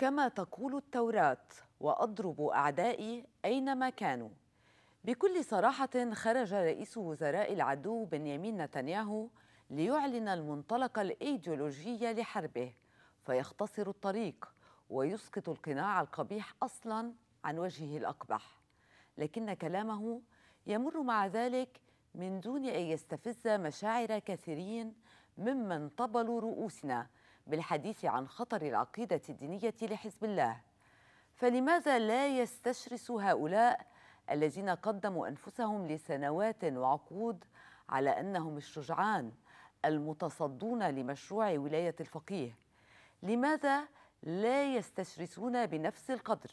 كما تقول التوراة وأضرب أعدائي أينما كانوا بكل صراحة خرج رئيس وزراء العدو بنيامين نتنياهو ليعلن المنطلق الإيديولوجي لحربه فيختصر الطريق ويسقط القناع القبيح أصلا عن وجهه الأقبح لكن كلامه يمر مع ذلك من دون أن يستفز مشاعر كثيرين ممن طبلوا رؤوسنا بالحديث عن خطر العقيدة الدينية لحزب الله فلماذا لا يستشرس هؤلاء الذين قدموا أنفسهم لسنوات وعقود على أنهم الشجعان المتصدون لمشروع ولاية الفقيه لماذا لا يستشرسون بنفس القدر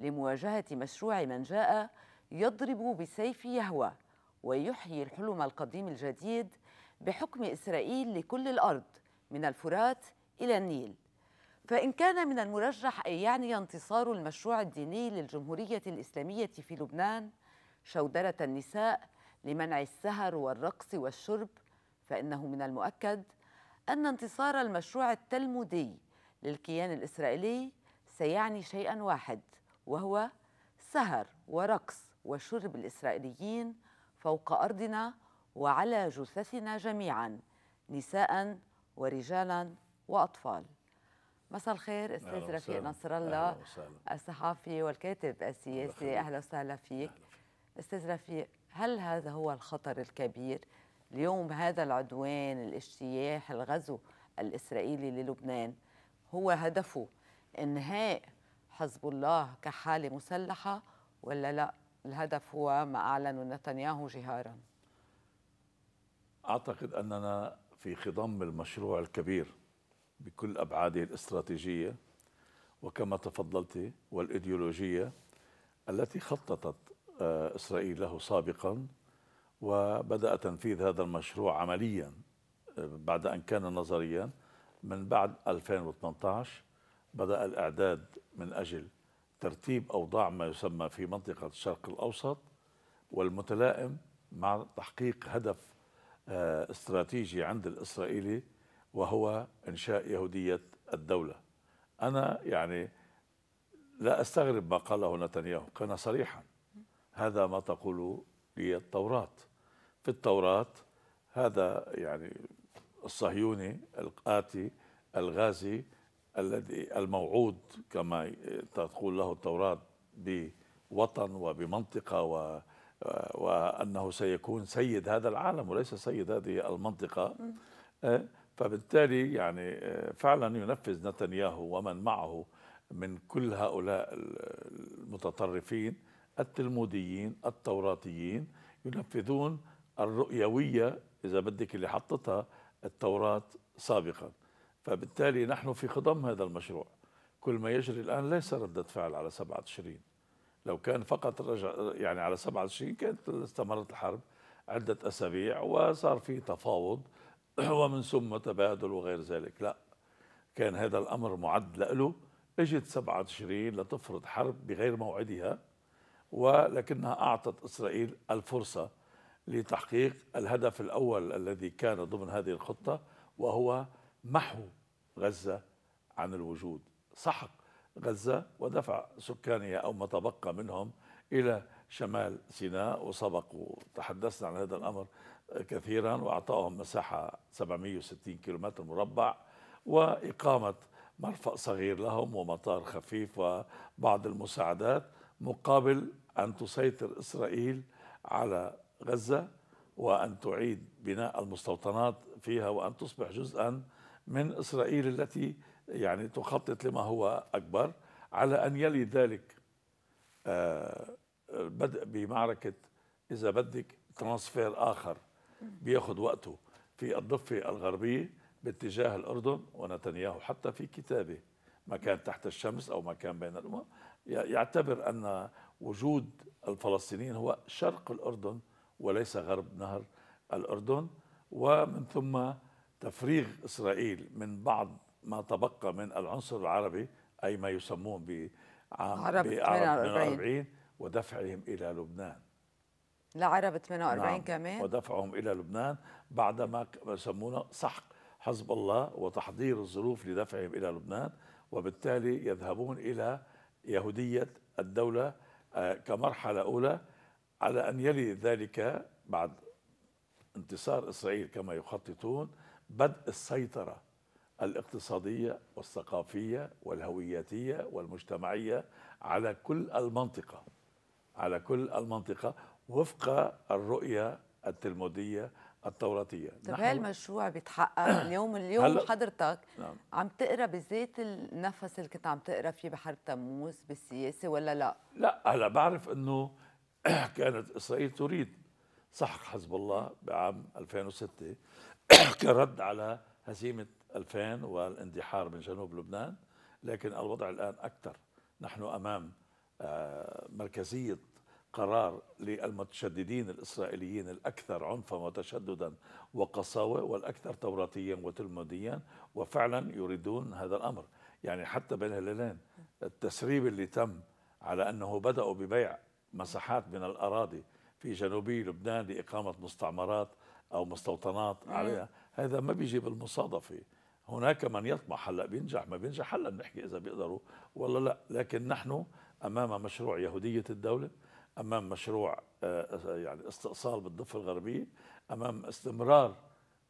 لمواجهة مشروع من جاء يضرب بسيف يهوى ويحيي الحلم القديم الجديد بحكم إسرائيل لكل الأرض من الفرات إلى النيل فإن كان من المرجح أن يعني انتصار المشروع الديني للجمهورية الإسلامية في لبنان شودرة النساء لمنع السهر والرقص والشرب فإنه من المؤكد أن انتصار المشروع التلمودي للكيان الإسرائيلي سيعني شيئا واحد وهو سهر ورقص وشرب الإسرائيليين فوق أرضنا وعلى جثثنا جميعا نساء ورجالا واطفال مساء الخير استاذ رفيق نصر الله الصحافي والكاتب السياسي اهلا وسهلا فيك استاذ رفيق هل هذا هو الخطر الكبير اليوم هذا العدوان الاجتياح الغزو الاسرائيلي للبنان هو هدفه انهاء حزب الله كحاله مسلحه ولا لا الهدف هو ما اعلنه نتنياهو جهارا اعتقد اننا في خضم المشروع الكبير بكل أبعاده الاستراتيجية وكما تفضلت والإيديولوجية التي خططت آه، إسرائيل له سابقا وبدأ تنفيذ هذا المشروع عمليا آه، بعد أن كان نظريا من بعد 2018 بدأ الإعداد من أجل ترتيب أوضاع ما يسمى في منطقة الشرق الأوسط والمتلائم مع تحقيق هدف آه، استراتيجي عند الإسرائيلي وهو إنشاء يهودية الدولة أنا يعني لا أستغرب ما قاله نتنياهو كان صريحا هذا ما تقول لي التوراة في التوراة هذا يعني الصهيوني الآتي الغازي الذي الموعود كما تقول له التوراة بوطن وبمنطقة و وأنه سيكون سيد هذا العالم وليس سيد هذه المنطقة فبالتالي يعني آه، فعلا ينفذ نتنياهو ومن معه من كل هؤلاء المتطرفين التلموديين التوراتيين ينفذون الرؤيوية إذا بدك اللي حطتها التوراة سابقا فبالتالي نحن في خضم هذا المشروع كل ما يجري الآن ليس ردة فعل على 27 لو كان فقط رجع يعني على 27 كانت استمرت الحرب عدة أسابيع وصار في تفاوض ومن ثم تبادل وغير ذلك لا كان هذا الأمر معد له اجت 27 لتفرض حرب بغير موعدها ولكنها أعطت إسرائيل الفرصة لتحقيق الهدف الأول الذي كان ضمن هذه الخطة وهو محو غزة عن الوجود سحق غزة ودفع سكانها أو ما تبقى منهم إلى شمال سيناء وسبق وتحدثنا عن هذا الأمر كثيرا وأعطاهم مساحة 760 كيلومتر مربع وإقامة مرفأ صغير لهم ومطار خفيف وبعض المساعدات مقابل أن تسيطر إسرائيل على غزة وأن تعيد بناء المستوطنات فيها وأن تصبح جزءا من إسرائيل التي يعني تخطط لما هو أكبر على أن يلي ذلك آه، بدء بمعركة إذا بدك ترانسفير آخر بياخذ وقته في الضفة الغربية باتجاه الأردن ونتنياهو حتى في كتابه مكان تحت الشمس أو مكان بين الأمم يعتبر أن وجود الفلسطينيين هو شرق الأردن وليس غرب نهر الأردن ومن ثم تفريغ إسرائيل من بعض ما تبقى من العنصر العربي أي ما يسمون ب عرب 48 ودفعهم إلى لبنان لعرب 48 نعم. كمان ودفعهم الى لبنان بعدما يسمونه سحق حزب الله وتحضير الظروف لدفعهم الى لبنان وبالتالي يذهبون الى يهوديه الدوله آه، كمرحله اولى على ان يلي ذلك بعد انتصار اسرائيل كما يخططون بدء السيطره الاقتصاديه والثقافيه والهوياتيه والمجتمعيه على كل المنطقه على كل المنطقه وفق الرؤية التلمودية التوراتية طب هل المشروع بيتحقق اليوم اليوم هل... حضرتك نعم. عم تقرا بذات النفس اللي كنت عم تقرا فيه بحرب تموز بالسياسة ولا لا؟ لا هلا بعرف انه كانت اسرائيل تريد سحق حزب الله بعام 2006 كرد على هزيمة 2000 والاندحار من جنوب لبنان لكن الوضع الآن أكثر نحن أمام آه، مركزية قرار للمتشددين الإسرائيليين الأكثر عنفا وتشددا وقساوة والأكثر توراتيا وتلموديا وفعلا يريدون هذا الأمر يعني حتى بين الهلالين التسريب اللي تم على أنه بدأوا ببيع مساحات من الأراضي في جنوبي لبنان لإقامة مستعمرات أو مستوطنات عليها هذا ما بيجي بالمصادفة هناك من يطمح هلا بينجح ما بينجح هلا بنحكي اذا بيقدروا ولا لا لكن نحن امام مشروع يهوديه الدوله امام مشروع آه، آه، يعني استئصال بالضفه الغربيه امام استمرار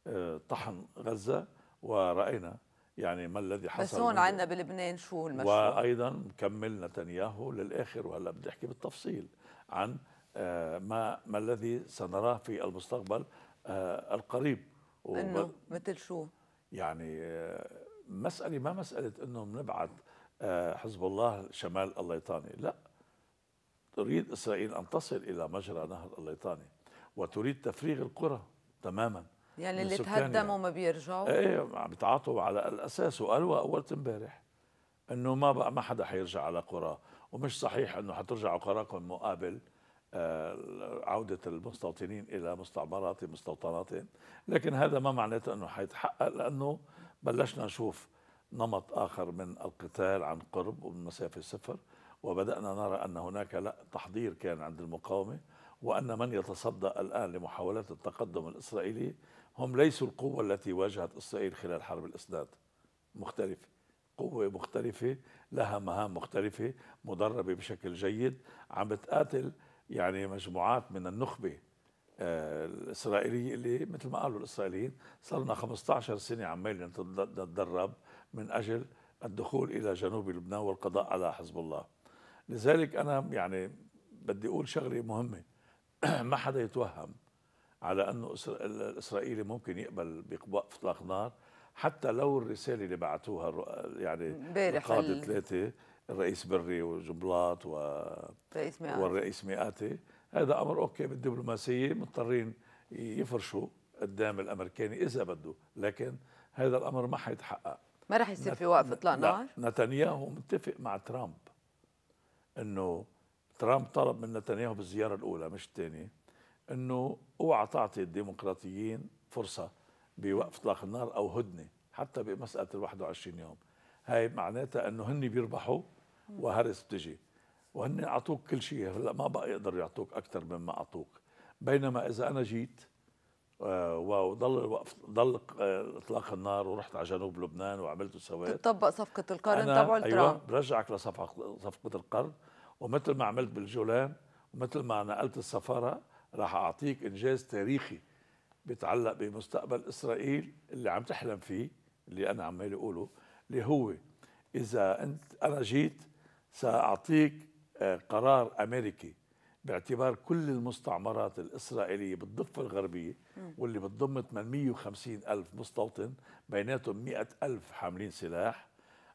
آه، طحن غزه وراينا يعني ما الذي حصل بس هون عندنا بلبنان شو المشروع وايضا مكمل نتنياهو للاخر وهلا بدي احكي بالتفصيل عن ما ما الذي سنراه في المستقبل القريب انه مثل شو يعني مساله ما مساله انه بنبعث حزب الله شمال الليطاني لا تريد إسرائيل أن تصل إلى مجرى نهر الليطاني وتريد تفريغ القرى تماما يعني اللي تهدموا يعني. ما بيرجعوا؟ ايه عم بيتعاطوا على الاساس وقالوا اول امبارح انه ما بقى ما حدا حيرجع على قرى ومش صحيح انه حترجعوا قراكم مقابل آه، عودة المستوطنين إلى مستعمرات مستوطنات لكن هذا ما معناته أنه حيتحقق لأنه بلشنا نشوف نمط آخر من القتال عن قرب ومن مسافة صفر وبدأنا نرى أن هناك لا تحضير كان عند المقاومة وأن من يتصدى الآن لمحاولات التقدم الإسرائيلي هم ليسوا القوة التي واجهت إسرائيل خلال حرب الإسناد مختلفة قوة مختلفة لها مهام مختلفة مدربة بشكل جيد عم بتقاتل يعني مجموعات من النخبة آه، الإسرائيلية اللي مثل ما قالوا الإسرائيليين صار لنا 15 سنة عمال نتدرب من أجل الدخول إلى جنوب لبنان والقضاء على حزب الله لذلك انا يعني بدي اقول شغله مهمه ما حدا يتوهم على انه الاسرائيلي ممكن يقبل باطلاق نار حتى لو الرساله اللي بعتوها يعني القاضي ثلاثه الرئيس بري وجبلاط و رئيس مئاتي والرئيس مئاتي هذا امر اوكي بالدبلوماسيه مضطرين يفرشوا قدام الامريكاني اذا بده لكن هذا الامر ما حيتحقق ما راح يصير في وقف اطلاق نار نتنياهو متفق مع ترامب انه ترامب طلب من نتنياهو بالزياره الاولى مش الثانيه انه اوعى تعطي الديمقراطيين فرصه بوقف اطلاق النار او هدنه حتى بمساله ال 21 يوم هاي معناتها انه هن بيربحوا وهرس بتجي وهن اعطوك كل شيء هلا ما بقى يقدروا يعطوك اكثر مما اعطوك بينما اذا انا جيت آه، وضل ضل آه، اطلاق النار ورحت على جنوب لبنان وعملت سواد تطبق صفقه القرن تبعه ايوه برجعك لصفقه صفقه القرن ومثل ما عملت بالجولان ومثل ما نقلت السفاره راح اعطيك انجاز تاريخي بيتعلق بمستقبل اسرائيل اللي عم تحلم فيه اللي انا عمال اقوله اللي هو اذا انت انا جيت ساعطيك آه، قرار امريكي باعتبار كل المستعمرات الإسرائيلية بالضفة الغربية واللي بتضم 850 ألف مستوطن بيناتهم 100 ألف حاملين سلاح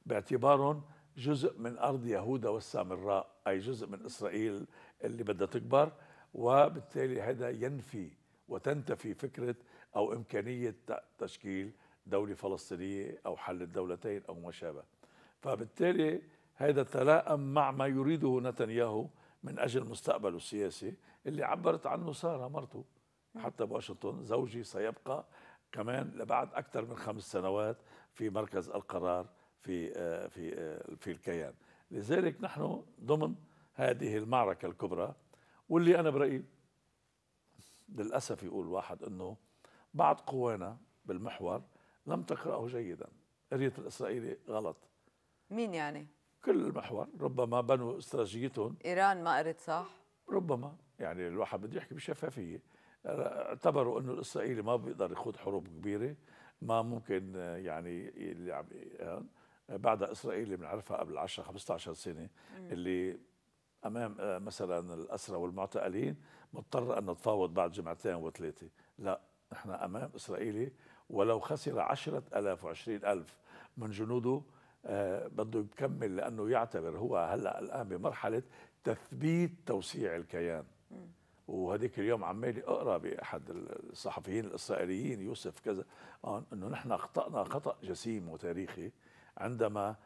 باعتبارهم جزء من أرض يهودا والسامراء أي جزء من إسرائيل اللي بدها تكبر وبالتالي هذا ينفي وتنتفي فكرة أو إمكانية تشكيل دولة فلسطينية أو حل الدولتين أو ما شابه فبالتالي هذا تلائم مع ما يريده نتنياهو من أجل مستقبله السياسي اللي عبرت عنه سارة مرته حتى بواشنطن زوجي سيبقى كمان لبعد أكثر من خمس سنوات في مركز القرار في آه، في آه، في الكيان لذلك نحن ضمن هذه المعركة الكبرى واللي أنا برأيي للأسف يقول واحد أنه بعض قوانا بالمحور لم تقرأه جيدا قرية الإسرائيلي غلط مين يعني؟ كل المحور ربما بنوا استراتيجيتهم ايران ما قرت صح ربما يعني الواحد بده يحكي بشفافيه اعتبروا انه الاسرائيلي ما بيقدر يخوض حروب كبيره ما ممكن يعني اللي عم ايران بعدها اسرائيل اللي بنعرفها قبل 10 15 سنه اللي امام مثلا الاسرى والمعتقلين مضطره ان نتفاوض بعد جمعتين وثلاثه لا نحن امام اسرائيلي ولو خسر 10000 و 20000 من جنوده آه، بده يكمل لانه يعتبر هو هلا الان بمرحله تثبيت توسيع الكيان وهذيك اليوم عمالي اقرا باحد الصحفيين الاسرائيليين يوسف كذا انه نحن اخطانا خطا جسيم وتاريخي عندما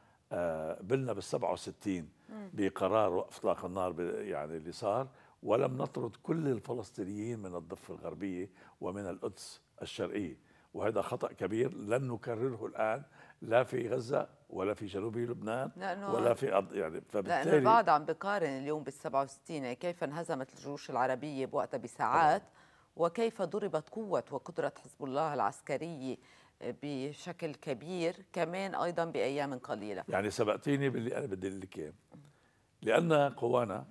قبلنا بال 67 بقرار وقف اطلاق النار يعني اللي صار ولم نطرد كل الفلسطينيين من الضفه الغربيه ومن القدس الشرقيه وهذا خطا كبير لن نكرره الان لا في غزه ولا في جنوب لبنان ولا في أض... يعني فبالتالي لانه البعض عم بقارن اليوم بال 67 يعني كيف انهزمت الجيوش العربيه بوقتها بساعات وكيف ضربت قوه وقدره حزب الله العسكريه آه، بشكل كبير كمان ايضا بايام قليله يعني سبقتيني باللي انا بدي لك اياه لان قوانا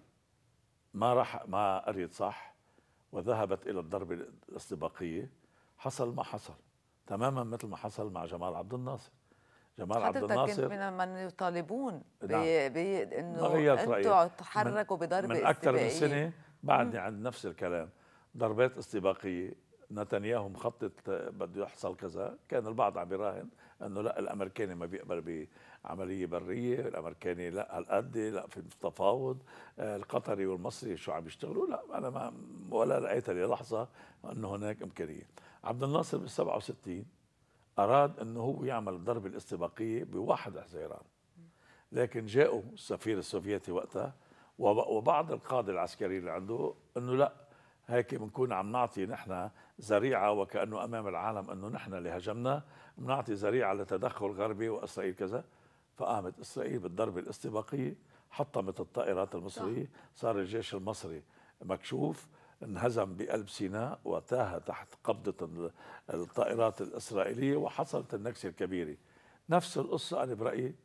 ما راح ما قريت صح وذهبت الى الضربه الاستباقيه حصل ما حصل تماما مثل ما حصل مع جمال عبد الناصر جمال عبد الناصر من من يطالبون نعم. بانه انتم تحركوا بضرب من اكثر من سنه بعدني عند نفس الكلام ضربات استباقيه نتنياهو مخطط بده يحصل كذا كان البعض عم يراهن انه لا الامريكاني ما بيقبل بعمليه بريه الامريكاني لا هالقد لا في تفاوض آه، القطري والمصري شو عم يشتغلوا لا انا ما ولا رايت للحظه انه هناك امكانيه عبد الناصر بال 67 أراد أنه هو يعمل الضربة الاستباقية بواحد حزيران لكن جاءوا السفير السوفيتي وقتها وبعض القادة العسكريين اللي عنده أنه لا هيك بنكون عم نعطي نحن ذريعة وكأنه أمام العالم أنه نحن اللي هجمنا بنعطي ذريعة لتدخل غربي وإسرائيل كذا فقامت إسرائيل بالضربة الاستباقية حطمت الطائرات المصرية صار الجيش المصري مكشوف انهزم بقلب سيناء وتاه تحت قبضة الطائرات الإسرائيلية وحصلت النكسة الكبيرة نفس القصة أنا برأيي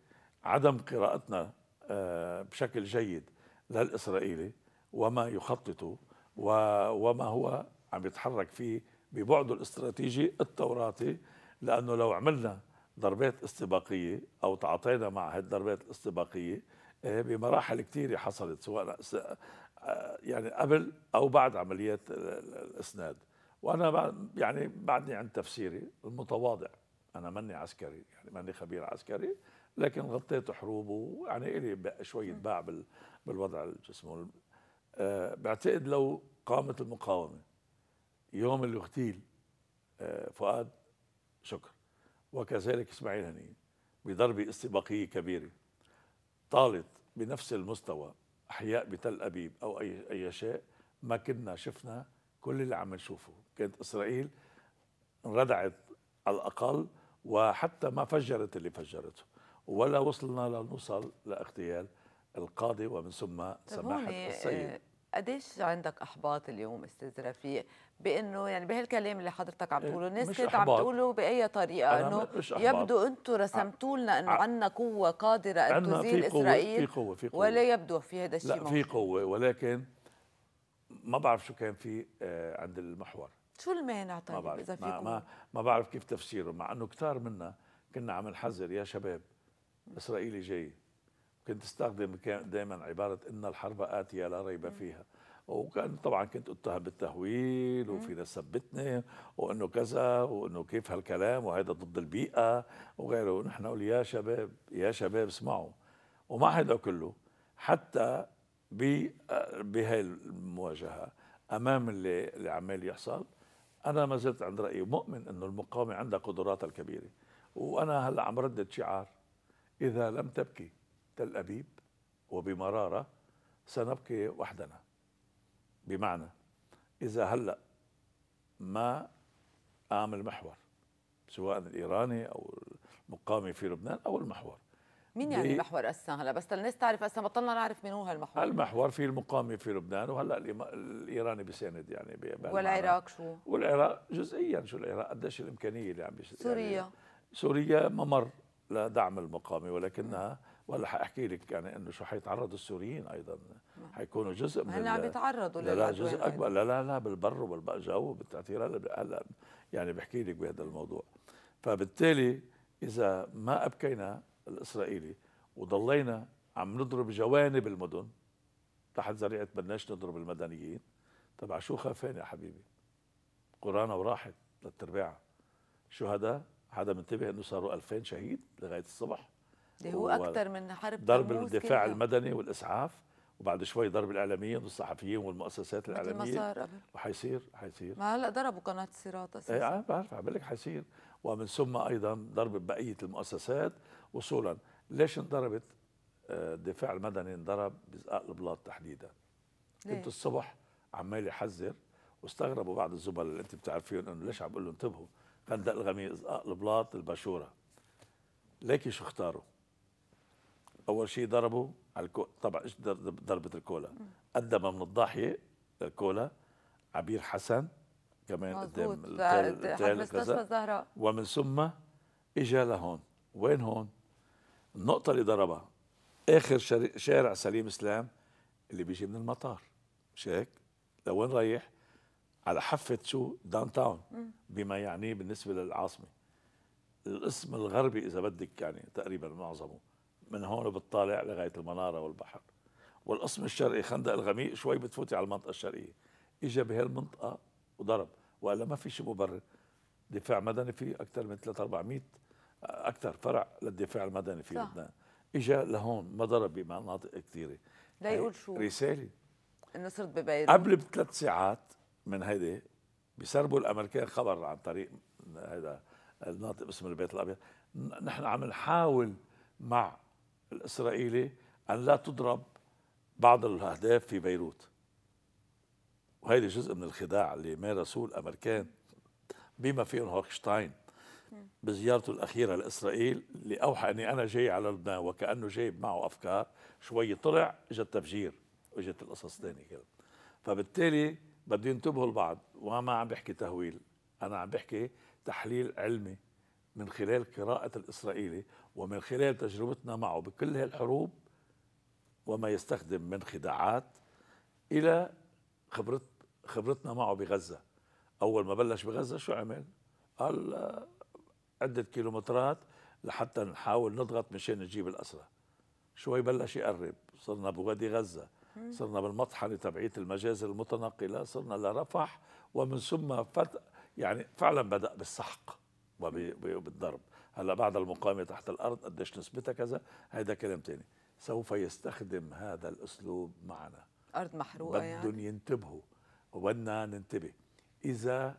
عدم قراءتنا آه، بشكل جيد للإسرائيلي وما يخططه وما هو عم يتحرك فيه ببعده الاستراتيجي التوراتي لأنه لو عملنا ضربات استباقية أو تعاطينا مع هالضربات الاستباقية آه، بمراحل كثيرة حصلت سواء يعني قبل او بعد عمليات الاسناد وانا يعني بعدني عند تفسيري المتواضع انا ماني عسكري يعني ماني خبير عسكري لكن غطيت حروب ويعني الي شويه باع بالوضع شو اسمه أه بعتقد لو قامت المقاومه يوم اللي اغتيل أه فؤاد شكر وكذلك اسماعيل هنيه بضربه استباقيه كبيره طالت بنفس المستوى احياء بتل ابيب او اي اي شيء ما كنا شفنا كل اللي عم نشوفه كانت اسرائيل انردعت على الاقل وحتى ما فجرت اللي فجرته ولا وصلنا لنوصل لاغتيال القاضي ومن ثم طيب سماحه السيد آه، قديش عندك احباط اليوم استاذ رفيق بانه يعني بهالكلام اللي حضرتك عم إيه، تقوله الناس كانت عم تقوله باي طريقه انه يبدو انتم رسمتوا لنا انه عندنا قوه قادره ان تزيل في قوة اسرائيل في قوة في قوة ولا يبدو في هذا الشيء لا في قوه ولكن ما بعرف شو كان في آه، عند المحور شو المانع طيب اذا في ما, ما, ما بعرف كيف تفسيره مع انه كثار منا كنا عم نحذر يا شباب اسرائيلي جاي كنت استخدم دائما عباره ان الحرب اتيه لا ريب فيها وكان طبعا كنت اتهم بالتهويل وفي ناس سبتني وانه كذا وانه كيف هالكلام وهذا ضد البيئه وغيره ونحن نقول يا شباب يا شباب اسمعوا ومع هذا كله حتى بهاي المواجهه امام اللي, اللي عمال يحصل انا ما زلت عند رايي مؤمن انه المقاومه عندها قدراتها الكبيره وانا هلا عم ردد شعار اذا لم تبكي تل أبيب وبمرارة سنبقي وحدنا بمعنى إذا هلأ ما قام المحور سواء الإيراني أو المقامي في لبنان أو المحور مين يعني محور أسا هلا بس الناس تعرف أسا بطلنا نعرف من هو هالمحور المحور في المقامي في لبنان وهلا الإيراني بيساند يعني والعراق شو والعراق جزئيا شو العراق قديش الإمكانية اللي عم سوريا يعني سوريا ممر لدعم المقامي ولكنها م. ولا حاحكي لك يعني انه شو حيتعرضوا السوريين ايضا نعم. حيكونوا جزء من هلا عم يتعرضوا لا لا جزء اكبر لا لا لا بالبر وبالجو وبالتاثير هلا يعني بحكي لك بهذا الموضوع فبالتالي اذا ما ابكينا الاسرائيلي وضلينا عم نضرب جوانب المدن تحت ذريعه بدناش نضرب المدنيين تبع شو خافان يا حبيبي قرانا وراحت للترباع شهداء حدا منتبه انه صاروا 2000 شهيد لغايه الصبح اللي هو اكثر من حرب ضرب الدفاع المدني والاسعاف وبعد شوي ضرب الاعلاميين والصحفيين والمؤسسات الاعلاميه مثل ما صار قبل وحيصير حيصير ما هلا ضربوا قناه صراط اساسا ايه انا بعرف عم لك حيصير ومن ثم ايضا ضرب بقيه المؤسسات وصولا ليش انضربت آه، الدفاع المدني انضرب بزقاق البلاط تحديدا كنت الصبح عمال يحذر واستغربوا بعض الزملاء اللي انت بتعرفيهم انه ليش عم بقول لهم انتبهوا خندق الغميق زقاق البلاط الباشوره ليكي شو اختاروا اول شيء ضربوا على الكو... طبعا ايش ضربه الكولا قدم من الضاحيه الكولا عبير حسن كمان قدام مستشفى الزهراء ومن ثم اجى لهون وين هون النقطه اللي ضربها اخر شارع سليم اسلام اللي بيجي من المطار مش هيك لوين رايح على حفه شو داون تاون بما يعنيه بالنسبه للعاصمه القسم الغربي اذا بدك يعني تقريبا معظمه من هون بتطالع لغايه المناره والبحر والقسم الشرقي خندق الغميق شوي بتفوتي على المنطقه الشرقيه اجى بهالمنطقه وضرب والا ما في شيء مبرر دفاع مدني في اكثر من 3 400 اكثر فرع للدفاع المدني في لبنان اجى لهون ما ضرب بمناطق كثيره لا يقول شو رساله انه صرت ببيروت قبل بثلاث ساعات من هيدي بيسربوا الامريكان خبر عن طريق هذا الناطق باسم البيت الابيض نحن عم نحاول مع الإسرائيلي أن لا تضرب بعض الأهداف في بيروت وهذا جزء من الخداع اللي مارسوه الأمريكان بما فيهم هوكشتاين نعم. بزيارته الأخيرة لإسرائيل اللي أوحى أني أنا جاي على لبنان وكأنه جايب معه أفكار شوي طلع اجى التفجير وإجت القصص تاني كده فبالتالي بده ينتبهوا البعض وما عم بحكي تهويل أنا عم بحكي تحليل علمي من خلال قراءة الإسرائيلي ومن خلال تجربتنا معه بكل هالحروب وما يستخدم من خداعات إلى خبرت خبرتنا معه بغزة أول ما بلش بغزة شو عمل؟ قال آه، عدة كيلومترات لحتى نحاول نضغط مشان نجيب الأسرى شوي بلش يقرب صرنا بوادي غزة صرنا بالمطحنة تبعية المجازر المتنقلة صرنا لرفح ومن ثم فت... يعني فعلا بدأ بالسحق وبالضرب هلا بعد المقاومه تحت الارض قديش نسبتها كذا هيدا كلام تاني سوف يستخدم هذا الاسلوب معنا ارض محروقه يعني. بدهم يعني. ينتبهوا وبدنا ننتبه اذا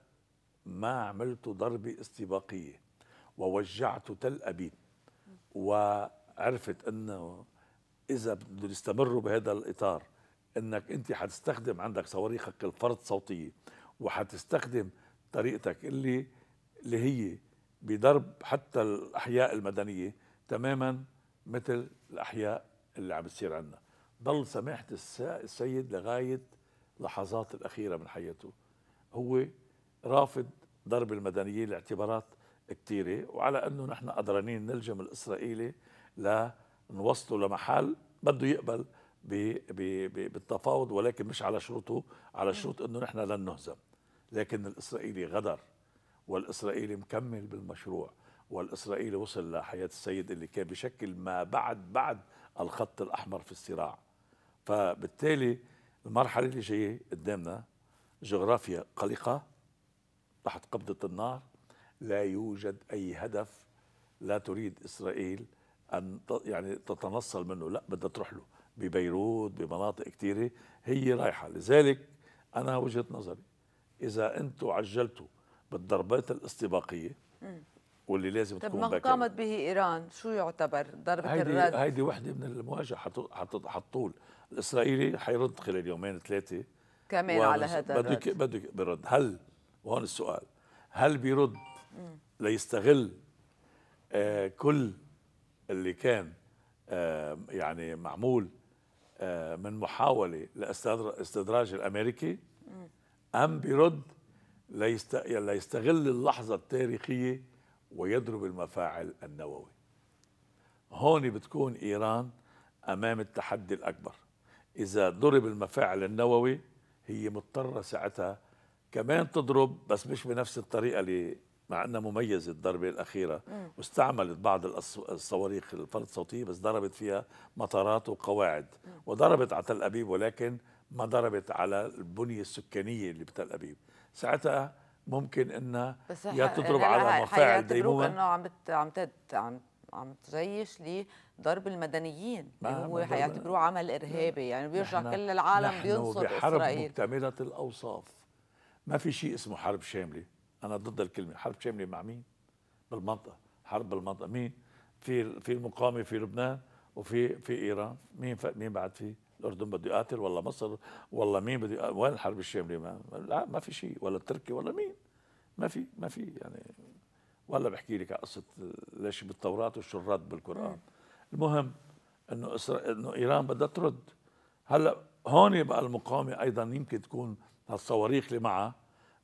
ما عملت ضربه استباقيه ووجعت تل ابيب وعرفت انه اذا بدهم يستمروا بهذا الاطار انك انت حتستخدم عندك صواريخك الفرد صوتيه وحتستخدم طريقتك اللي اللي هي بضرب حتى الاحياء المدنيه تماما مثل الاحياء اللي عم بتصير عندنا ضل سماحه السيد لغايه لحظات الاخيره من حياته هو رافض ضرب المدنيين لاعتبارات كثيره وعلى انه نحن قدرانين نلجم الاسرائيلي لنوصله لمحل بده يقبل بـ بـ بـ بالتفاوض ولكن مش على شروطه على شروط انه نحن لن نهزم لكن الاسرائيلي غدر والإسرائيلي مكمل بالمشروع والإسرائيلي وصل لحياة السيد اللي كان بشكل ما بعد بعد الخط الأحمر في الصراع فبالتالي المرحلة اللي جاية قدامنا جغرافيا قلقة تحت قبضة النار لا يوجد أي هدف لا تريد إسرائيل أن يعني تتنصل منه لا بدها تروح له ببيروت بمناطق كثيرة هي رايحة لذلك أنا وجهة نظري إذا أنتم عجلتوا بالضربات الاستباقيه واللي لازم طيب تكون ما قامت به ايران شو يعتبر ضربه هيدي الرد هيدي وحده من المواجهه حطول الاسرائيلي حيرد خلال يومين ثلاثه كمان على هذا بده بده برد هل وهون السؤال هل بيرد ليستغل آه كل اللي كان آه يعني معمول آه من محاوله لاستدراج الامريكي ام بيرد ليست... يعني ليستغل اللحظة التاريخية ويضرب المفاعل النووي هون بتكون إيران أمام التحدي الأكبر إذا ضرب المفاعل النووي هي مضطرة ساعتها كمان تضرب بس مش بنفس الطريقة اللي مع أنها مميزة الضربة الأخيرة مم. واستعملت بعض الصواريخ الفرد الصوتية بس ضربت فيها مطارات وقواعد مم. وضربت على تل أبيب ولكن ما ضربت على البنية السكانية اللي بتل أبيب ساعتها ممكن انها يا تضرب يعني على مفاعل ديمومه انه عم عم عم عم تجيش لضرب المدنيين اللي هو حيعتبروه عمل ارهابي يعني بيرجع كل العالم بينصر بحرب مكتمله الاوصاف ما في شيء اسمه حرب شامله انا ضد الكلمه حرب شامله مع مين بالمنطقه حرب بالمنطقه مين في في المقاومه في لبنان وفي في ايران مين مين بعد في الاردن بده يقاتل ولا مصر ولا مين بده يقاتل. وين الحرب الشامله ما لا ما في شيء ولا التركي ولا مين ما في ما في يعني ولا بحكي لك قصه ليش بالتوراه والشرات بالقران المهم انه إسرا... انه ايران بدها ترد هلا هون بقى المقاومه ايضا يمكن تكون هالصواريخ اللي معها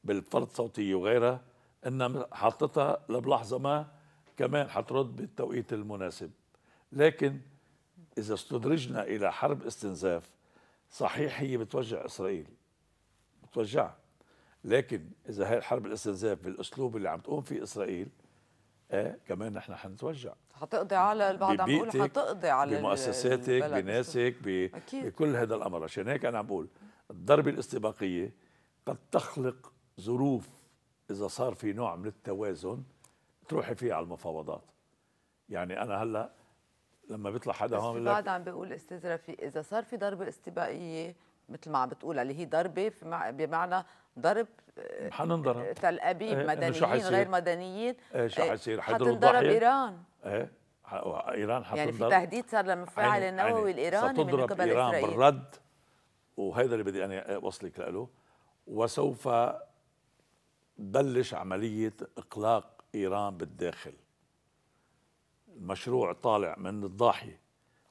بالفرد صوتيه وغيرها انها حاطتها لبلحظه ما كمان حترد بالتوقيت المناسب لكن إذا استدرجنا إلى حرب استنزاف صحيح هي بتوجع إسرائيل بتوجعها لكن إذا هاي الحرب الاستنزاف بالأسلوب اللي عم تقوم فيه إسرائيل آه كمان نحن حنتوجع حتقضي على البعض عم بقول حتقضي على بمؤسساتك بناسك بكل هذا الأمر عشان هيك أنا عم بقول الضربة الاستباقية قد تخلق ظروف إذا صار في نوع من التوازن تروحي فيه على المفاوضات يعني أنا هلأ لما بيطلع حدا هون بيقول لك عم بيقول استاذ رفيق اذا صار في ضربه استباقيه مثل ما عم بتقول اللي هي ضربه بمعنى ضرب آه، حننضرب آه، تل ابيب إيه، مدنيين غير مدنيين ايه شو آه، حيصير؟ حتنضرب ايران ايه ايران حتنضرب يعني في تهديد صار للمفاعل النووي الايراني من قبل ايران اسرائيل بالرد وهذا اللي بدي انا اوصلك له وسوف بلش عمليه اقلاق ايران بالداخل مشروع طالع من الضاحية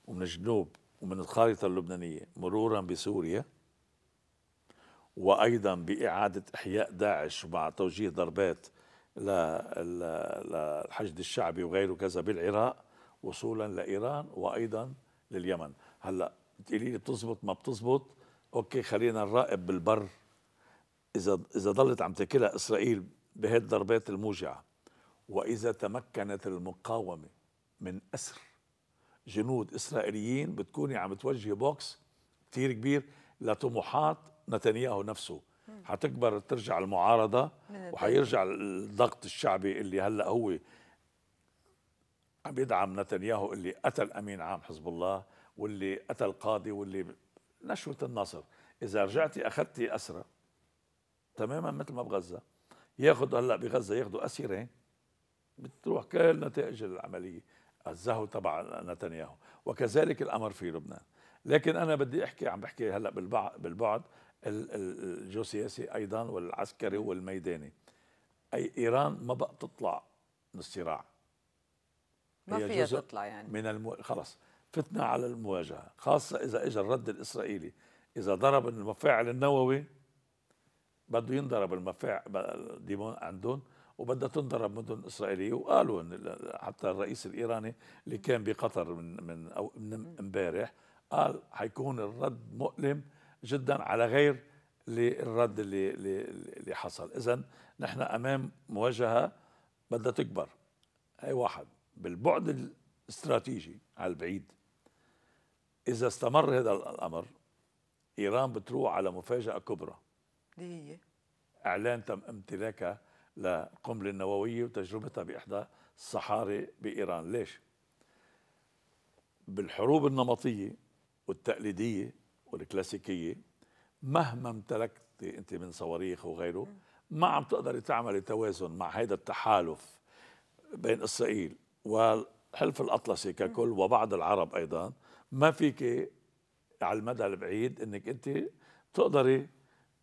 ومن الجنوب ومن الخارطة اللبنانية مرورا بسوريا وأيضا بإعادة إحياء داعش مع توجيه ضربات للحشد الشعبي وغيره كذا بالعراق وصولا لإيران وأيضا لليمن هلا بتقولي لي بتزبط ما بتزبط اوكي خلينا نراقب بالبر اذا اذا ضلت عم تاكلها اسرائيل بهالضربات الموجعه واذا تمكنت المقاومه من أسر جنود إسرائيليين بتكوني عم توجهي بوكس كثير كبير لطموحات نتنياهو نفسه حتكبر ترجع المعارضة وحيرجع الضغط الشعبي اللي هلأ هو عم يدعم نتنياهو اللي قتل أمين عام حزب الله واللي قتل قاضي واللي نشوة النصر إذا رجعتي أخذتي أسرة تماما مثل ما بغزة ياخذ هلا بغزة ياخذوا أسيرين بتروح كل نتائج العملية هزه طبعا نتنياهو وكذلك الامر في لبنان لكن انا بدي احكي عم بحكي هلا بالبعد الجيوسياسي ايضا والعسكري والميداني اي ايران ما بقى تطلع من الصراع ما فيها تطلع يعني من المو... خلص فتنا على المواجهه خاصه اذا اجى الرد الاسرائيلي اذا ضرب المفاعل النووي بده ينضرب المفاعل ديمون عندهم وبدها تنضرب مدن اسرائيليه وقالوا إن حتى الرئيس الايراني اللي كان بقطر من من او من امبارح قال حيكون الرد مؤلم جدا على غير للرد اللي اللي حصل اذا نحن امام مواجهه بدها تكبر هي واحد بالبعد الاستراتيجي على البعيد اذا استمر هذا الامر ايران بتروح على مفاجاه كبرى اللي هي اعلان تم امتلاكها للقنبلة النووية وتجربتها بإحدى الصحاري بإيران ليش؟ بالحروب النمطية والتقليدية والكلاسيكية مهما امتلكت أنت من صواريخ وغيره ما عم تقدري تعملي توازن مع هذا التحالف بين إسرائيل والحلف الأطلسي ككل وبعض العرب أيضا ما فيك على المدى البعيد أنك أنت تقدري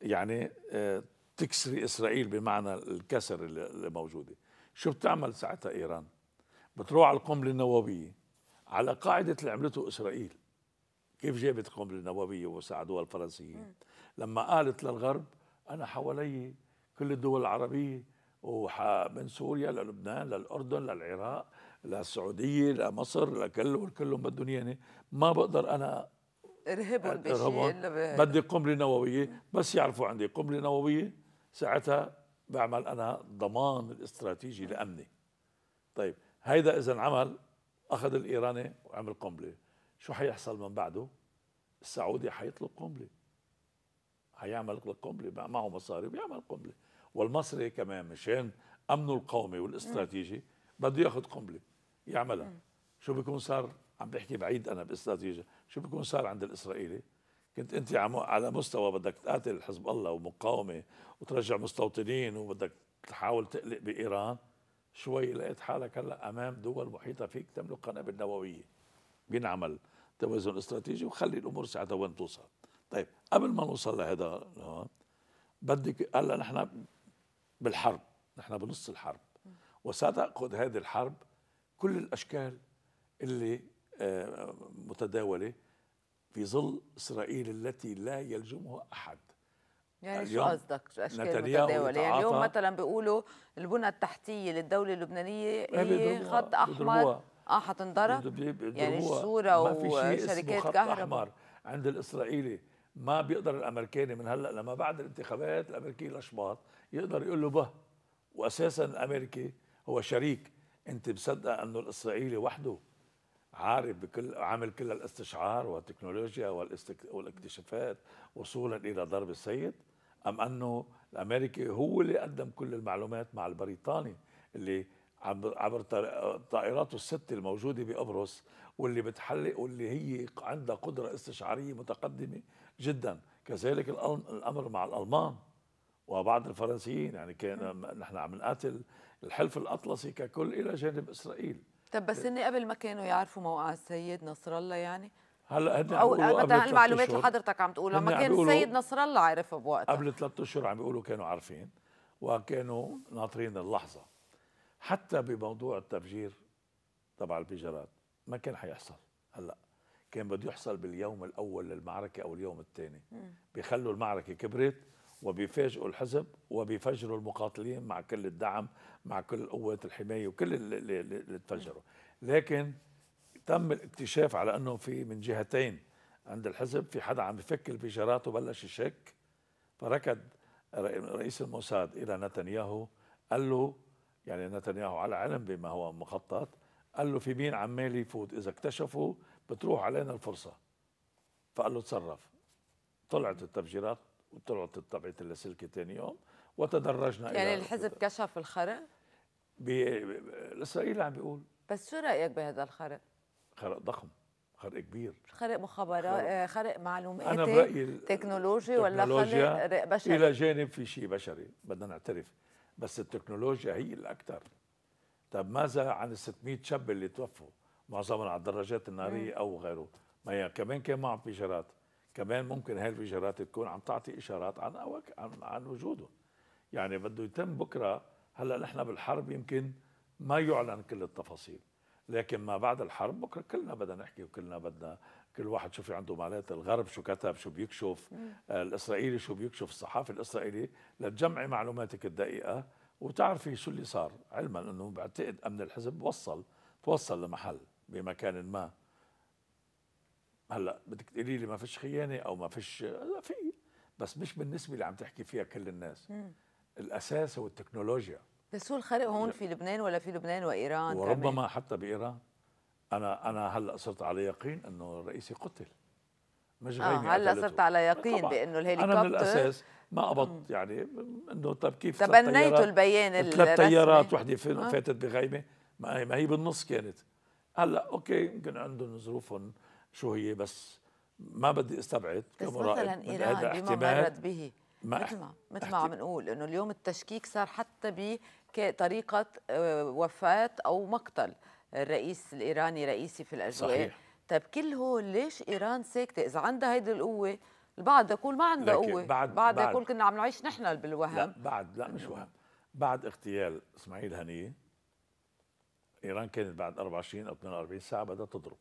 يعني آه، تكسري إسرائيل بمعنى الكسر اللي موجودة شو بتعمل ساعتها إيران بتروح على القنبلة النووية على قاعدة اللي عملته إسرائيل كيف جابت القنبلة النووية وساعدوها الفرنسيين لما قالت للغرب أنا حوالي كل الدول العربية ومن سوريا للبنان للأردن للعراق للسعودية لمصر لكل وكلهم بدهم يعني ما بقدر أنا ارهبهم بشيء بدي قنبله نوويه بس يعرفوا عندي قنبله نوويه ساعتها بعمل انا ضمان الاستراتيجي لامني طيب هيدا اذا انعمل اخذ الايراني وعمل قنبله شو حيحصل من بعده السعودي حيطلب قنبله حيعمل قنبله معه مصاري بيعمل قنبله والمصري كمان مشان امنه القومي والاستراتيجي بده ياخذ قنبله يعملها شو بيكون صار عم بحكي بعيد انا باستراتيجي شو بيكون صار عند الاسرائيلي كنت انت على مستوى بدك تقاتل حزب الله ومقاومه وترجع مستوطنين وبدك تحاول تقلق بايران شوي لقيت حالك هلا امام دول محيطه فيك تملك قنابل نوويه بينعمل توازن استراتيجي وخلي الامور ساعتها وين توصل طيب قبل ما نوصل لهذا بدك هلا نحن بالحرب نحن بنص الحرب وستاخذ هذه الحرب كل الاشكال اللي آه، متداوله في ظل إسرائيل التي لا يلزمها أحد يعني شو قصدك اشكال متداوله يعني اليوم مثلا بيقولوا البنى التحتيه للدوله اللبنانيه إيه، هي خط احمر اه حتنضرب يعني الصوره وشركات كهرباء عند الاسرائيلي ما بيقدر الامريكاني من هلا لما بعد الانتخابات الامريكي الاشباط يقدر يقول له به واساسا الامريكي هو شريك انت مصدق انه الاسرائيلي وحده عارف بكل عامل كل الاستشعار والتكنولوجيا والاكتشافات وصولا الى ضرب السيد ام انه الامريكي هو اللي قدم كل المعلومات مع البريطاني اللي عبر طائراته الست الموجوده بقبرص واللي بتحلق واللي هي عندها قدره استشعاريه متقدمه جدا كذلك الامر مع الالمان وبعض الفرنسيين يعني كان نعم. نحن عم نقاتل الحلف الاطلسي ككل الى جانب اسرائيل طب بس ان قبل ما كانوا يعرفوا موقع السيد نصر الله يعني هلا هن او مثلا المعلومات اللي حضرتك عم تقولها لما كان السيد نصر الله عرفها بوقتها قبل ثلاث اشهر عم بيقولوا كانوا عارفين وكانوا ناطرين اللحظه حتى بموضوع التفجير تبع البيجرات ما كان حيحصل هلا كان بده يحصل باليوم الاول للمعركه او اليوم الثاني بيخلوا المعركه كبرت وبيفاجئوا الحزب وبيفجروا المقاتلين مع كل الدعم مع كل قوات الحمايه وكل اللي, اللي تفجروا لكن تم الاكتشاف على انه في من جهتين عند الحزب في حدا عم يفك الفجارات وبلش يشك فركض رئيس الموساد الى نتنياهو قال له يعني نتنياهو على علم بما هو مخطط قال له في مين عمال يفوت اذا اكتشفوا بتروح علينا الفرصه فقال له تصرف طلعت التفجيرات وطلعت طبعت اللاسلكي ثاني يوم وتدرجنا يعني إلى الحزب القدر. كشف الخرق؟ الاسرائيلي عم بيقول بس شو رايك بهذا الخرق؟ خرق ضخم خرق كبير خرق مخابرات خرق آه، معلوماتي انا برايي تكنولوجي ولا خرق بشري الى جانب في شيء بشري بدنا نعترف بس التكنولوجيا هي الاكثر طب ماذا عن ال 600 شاب اللي توفوا معظمهم على الدراجات الناريه م. او غيره ما هي كمان كان معهم انفجارات كمان ممكن هاي الفجرات تكون عم تعطي اشارات عن أوك عن, عن وجوده يعني بده يتم بكره هلا نحن بالحرب يمكن ما يعلن كل التفاصيل لكن ما بعد الحرب بكره كلنا بدنا نحكي وكلنا بدنا كل واحد شوف عنده معلومات الغرب شو كتب شو بيكشف آه، الاسرائيلي شو بيكشف الصحافي الاسرائيلي لتجمعي معلوماتك الدقيقه وتعرفي شو اللي صار علما انه بعتقد امن الحزب وصل توصل لمحل بمكان ما هلا بدك تقولي لي ما فيش خيانه او ما فيش لا في بس مش بالنسبه اللي عم تحكي فيها كل الناس مم. الاساس هو التكنولوجيا بس هو الخرق هون في لبنان ولا في لبنان وايران وربما كمان. حتى بايران انا انا هلا صرت على يقين انه رئيسي قتل مش آه هلا صرت على يقين بانه الهليكوبتر انا من الاساس ما قبض يعني انه طب كيف تبنيتوا البيان ثلاث تيارات وحده آه. فاتت بغيمه ما هي بالنص كانت هلا اوكي يمكن عندهم ظروفهم شو هي بس ما بدي استبعد بس مثلا ايران بما مرت به ما مثل ما مثل ما عم نقول انه اليوم التشكيك صار حتى بطريقه آه، وفاه او مقتل الرئيس الايراني رئيسي في الاجواء صحيح طيب كل هول ليش ايران ساكته اذا عندها هيدي القوه البعض يقول ما عندها قوه بعد بعد يقول كنا عم نعيش نحن بالوهم لا بعد لا مش وهم بعد اغتيال اسماعيل هنيه ايران كانت بعد 24 او 48 ساعه بدها تضرب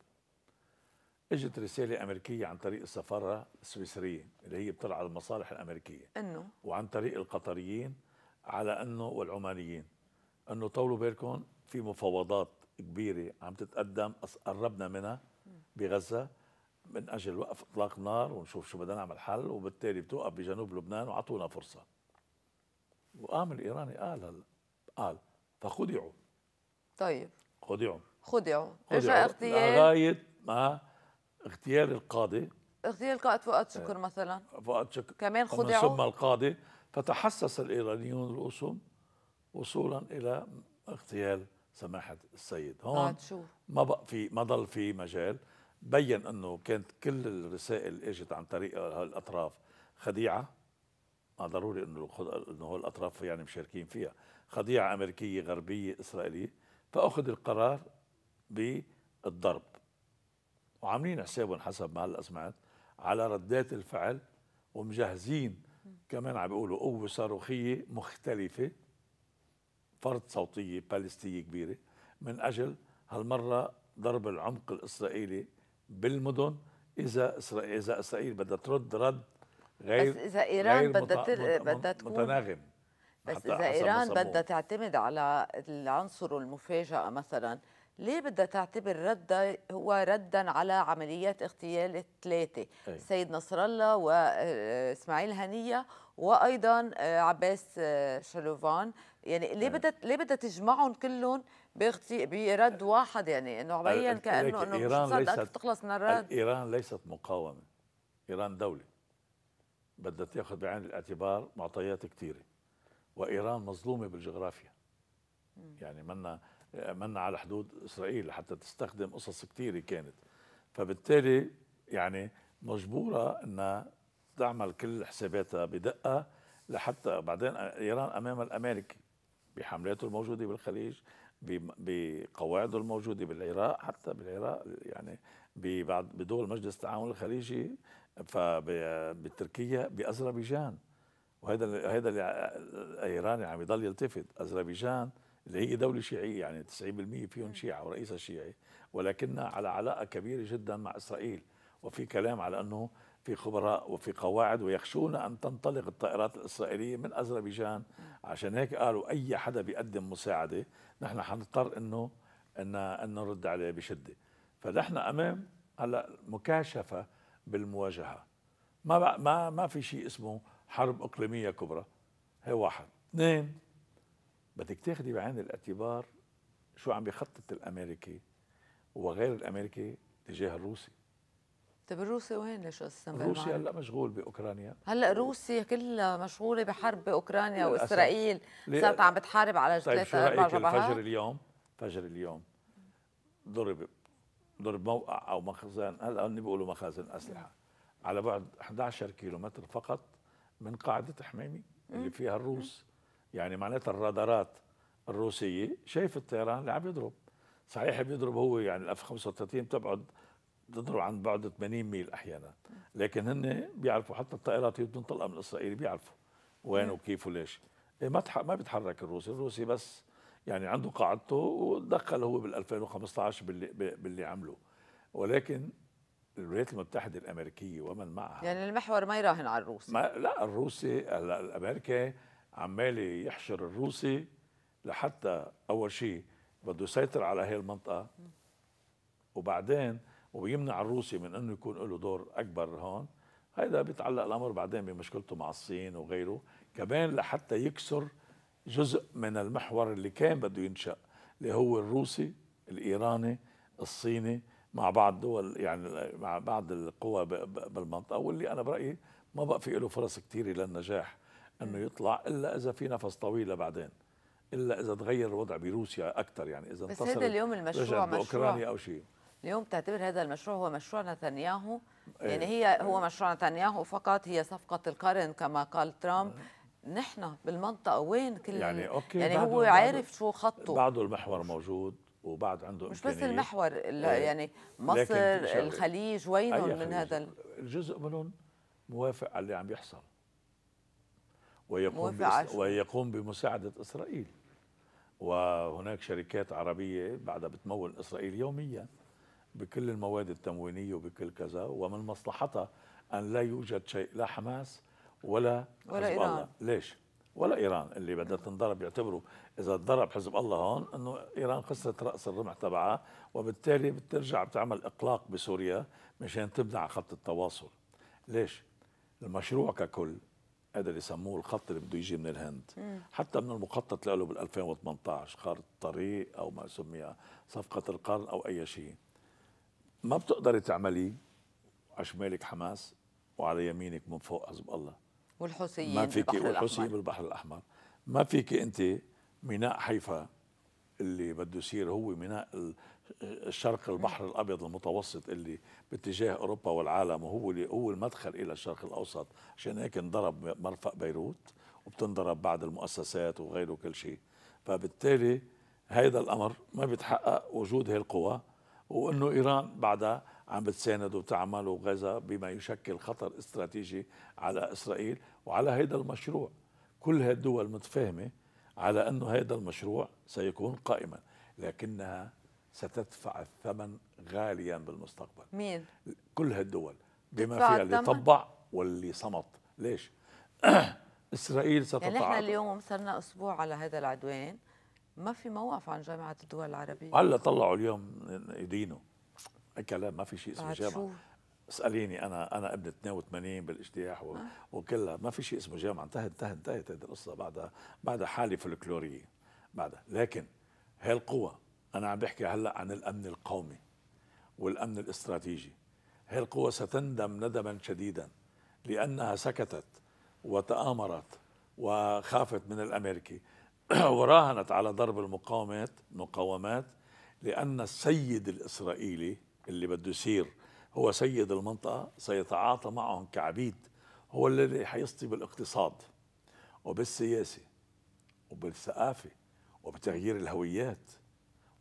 اجت رساله امريكيه عن طريق السفاره السويسريه اللي هي بترعى على المصالح الامريكيه انه وعن طريق القطريين على انه والعمانيين انه طولوا بالكم في مفاوضات كبيره عم تتقدم قربنا منها بغزه من اجل وقف اطلاق نار ونشوف شو بدنا نعمل حل وبالتالي بتوقف بجنوب لبنان واعطونا فرصه وقام الايراني قال هلا قال فخدعوا طيب خدعوا خدعوا رجع اغتيال لغايه ما اغتيال القاضي اغتيال القائد فؤاد شكر آه، مثلا فؤاد شكر كمان خدعوا ثم القاضي فتحسس الايرانيون الاسم وصولا الى اغتيال سماحه السيد هون آه، ما بقى في ما ضل في مجال بين انه كانت كل الرسائل اجت عن طريق الاطراف خديعه ما ضروري انه انه هول الاطراف يعني مشاركين فيها خديعه امريكيه غربيه اسرائيليه فاخذ القرار بالضرب وعاملين حسابهم حسب ما هلا سمعت على ردات الفعل ومجهزين كمان عم بيقولوا قوه صاروخيه مختلفه فرد صوتيه باليستيه كبيره من اجل هالمره ضرب العمق الاسرائيلي بالمدن اذا اسرائيل اذا اسرائيل بدها ترد رد غير بس اذا ايران بدها تل... بدها تكون متناغم بس اذا ايران بدها تعتمد على العنصر المفاجاه مثلا ليه بدها تعتبر رد هو ردا على عمليات اغتيال الثلاثة أيوة. سيد نصر الله وإسماعيل آه، هنية وأيضا آه، عباس آه، شلوفان يعني ليه أيوة. بدها ليه بدها تجمعهم كلهم بيغتي برد واحد يعني انه عبين كانه انه ايران ليست تخلص من الرد ايران ليست مقاومه ايران دوله بدها تاخذ بعين الاعتبار معطيات كثيره وايران مظلومه بالجغرافيا يعني منا من على حدود اسرائيل حتى تستخدم قصص كثيره كانت فبالتالي يعني مجبوره انها تعمل كل حساباتها بدقه لحتى بعدين ايران امام الامريكي بحملاته الموجوده بالخليج بقواعده الموجوده بالعراق حتى بالعراق يعني ببعض بدول مجلس التعاون الخليجي فبتركيا باذربيجان وهذا هذا الايراني يعني عم يضل يلتفت اذربيجان اللي هي دولة شيعية يعني 90% فيهم شيعة ورئيسها شيعي ولكنها على علاقة كبيرة جدا مع إسرائيل وفي كلام على أنه في خبراء وفي قواعد ويخشون أن تنطلق الطائرات الإسرائيلية من أذربيجان عشان هيك قالوا أي حدا بيقدم مساعدة نحن حنضطر أنه أن نرد عليه بشدة فنحن أمام هلا مكاشفة بالمواجهة ما ما ما في شيء اسمه حرب إقليمية كبرى هي واحد اثنين بدك تاخدي بعين الاعتبار شو عم بيخطط الامريكي وغير الامريكي تجاه الروسي طيب الروسي وين شو السنبل روسيا هلا مشغول باوكرانيا هلا روسيا كلها مشغوله بحرب باوكرانيا واسرائيل صارت عم بتحارب على ثلاث طيب اربع جبهات فجر اليوم فجر اليوم ضرب ضرب موقع او مخزن هلا هن بيقولوا مخازن اسلحه على بعد 11 كيلومتر فقط من قاعده حميمي اللي فيها الروس يعني معناتها الرادارات الروسية شايف الطيران اللي عم يضرب صحيح بيضرب هو يعني الاف 35 بتبعد تضرب عن بعد 80 ميل احيانا لكن هن بيعرفوا حتى الطائرات اللي بتنطلق من اسرائيل بيعرفوا وين وكيف وليش إيه، ما ما بيتحرك الروسي الروسي بس يعني عنده قاعدته وتدخل هو بال 2015 باللي باللي عمله ولكن الولايات المتحده الامريكيه ومن معها يعني المحور ما يراهن على الروس ما لا الروسي الامريكي عمال يحشر الروسي لحتى اول شيء بده يسيطر على هي المنطقه وبعدين ويمنع الروسي من انه يكون له دور اكبر هون هيدا بيتعلق الامر بعدين بمشكلته مع الصين وغيره كمان لحتى يكسر جزء من المحور اللي كان بده ينشا اللي هو الروسي الايراني الصيني مع بعض دول يعني مع بعض القوى بالمنطقه واللي انا برايي ما بقى في له فرص كثيره للنجاح انه إيه. يطلع الا اذا في نفس طويله بعدين الا اذا تغير الوضع بروسيا اكثر يعني اذا بس هذا اليوم المشروع مشروع او شيء اليوم تعتبر هذا المشروع هو مشروع نتنياهو إيه. يعني هي هو مشروع نتنياهو فقط هي صفقه القرن كما قال ترامب إيه. نحن بالمنطقه وين كل يعني اوكي يعني هو عارف شو خطه بعده المحور موجود وبعد عنده مش بس المحور يعني مصر الخليج وينهم من هذا الجزء منهم موافق على اللي عم يحصل ويقوم ويقوم بمساعدة إسرائيل وهناك شركات عربية بعدها بتمول إسرائيل يوميا بكل المواد التموينية وبكل كذا ومن مصلحتها أن لا يوجد شيء لا حماس ولا, ولا حزب إيران. الله ليش؟ ولا إيران اللي بدها تنضرب يعتبروا إذا ضرب حزب الله هون أنه إيران خسرت رأس الرمح تبعها وبالتالي بترجع بتعمل إقلاق بسوريا مشان تبدا على خط التواصل ليش؟ المشروع ككل هذا اللي سموه الخط اللي بده يجي من الهند مم. حتى من المخطط له بال 2018 خارطه طريق او ما سمي صفقه القرن او اي شيء ما بتقدري تعمليه على شمالك حماس وعلى يمينك من فوق حزب الله والحوثيين ما فيك والحوثيين بالبحر الاحمر ما فيك انت ميناء حيفا اللي بده يصير هو ميناء الشرق البحر الابيض المتوسط اللي باتجاه اوروبا والعالم وهو اللي هو المدخل الى الشرق الاوسط عشان هيك انضرب مرفق بيروت وبتنضرب بعض المؤسسات وغيره كل شيء فبالتالي هذا الامر ما بيتحقق وجود هي القوى وانه ايران بعدها عم بتساند وتعمل وغزة بما يشكل خطر استراتيجي على اسرائيل وعلى هذا المشروع كل هالدول متفاهمه على انه هذا المشروع سيكون قائما لكنها ستدفع الثمن غاليا بالمستقبل مين؟ كل هالدول بما فيها اللي طبع واللي صمت ليش؟ اسرائيل ستتعاطى يعني احنا اليوم صرنا اسبوع على هذا العدوان ما في موقف عن جامعه الدول العربيه هلا طلعوا اليوم يدينوا كلام ما في شيء اسمه جامعه اساليني انا انا ابن 82 بالاجتياح و... آه. وكلها ما في شيء اسمه جامعه انتهت انتهت انتهت هذه القصه بعدها بعدها حاله فلكلوريه بعدها لكن هالقوى أنا عم بحكي هلأ عن الأمن القومي والأمن الاستراتيجي هي القوى ستندم ندما شديدا لأنها سكتت وتآمرت وخافت من الأمريكي وراهنت على ضرب المقاومات مقاومات لأن السيد الإسرائيلي اللي بده يصير هو سيد المنطقة سيتعاطى معهم كعبيد هو الذي حيصطي بالاقتصاد وبالسياسة وبالثقافة وبتغيير الهويات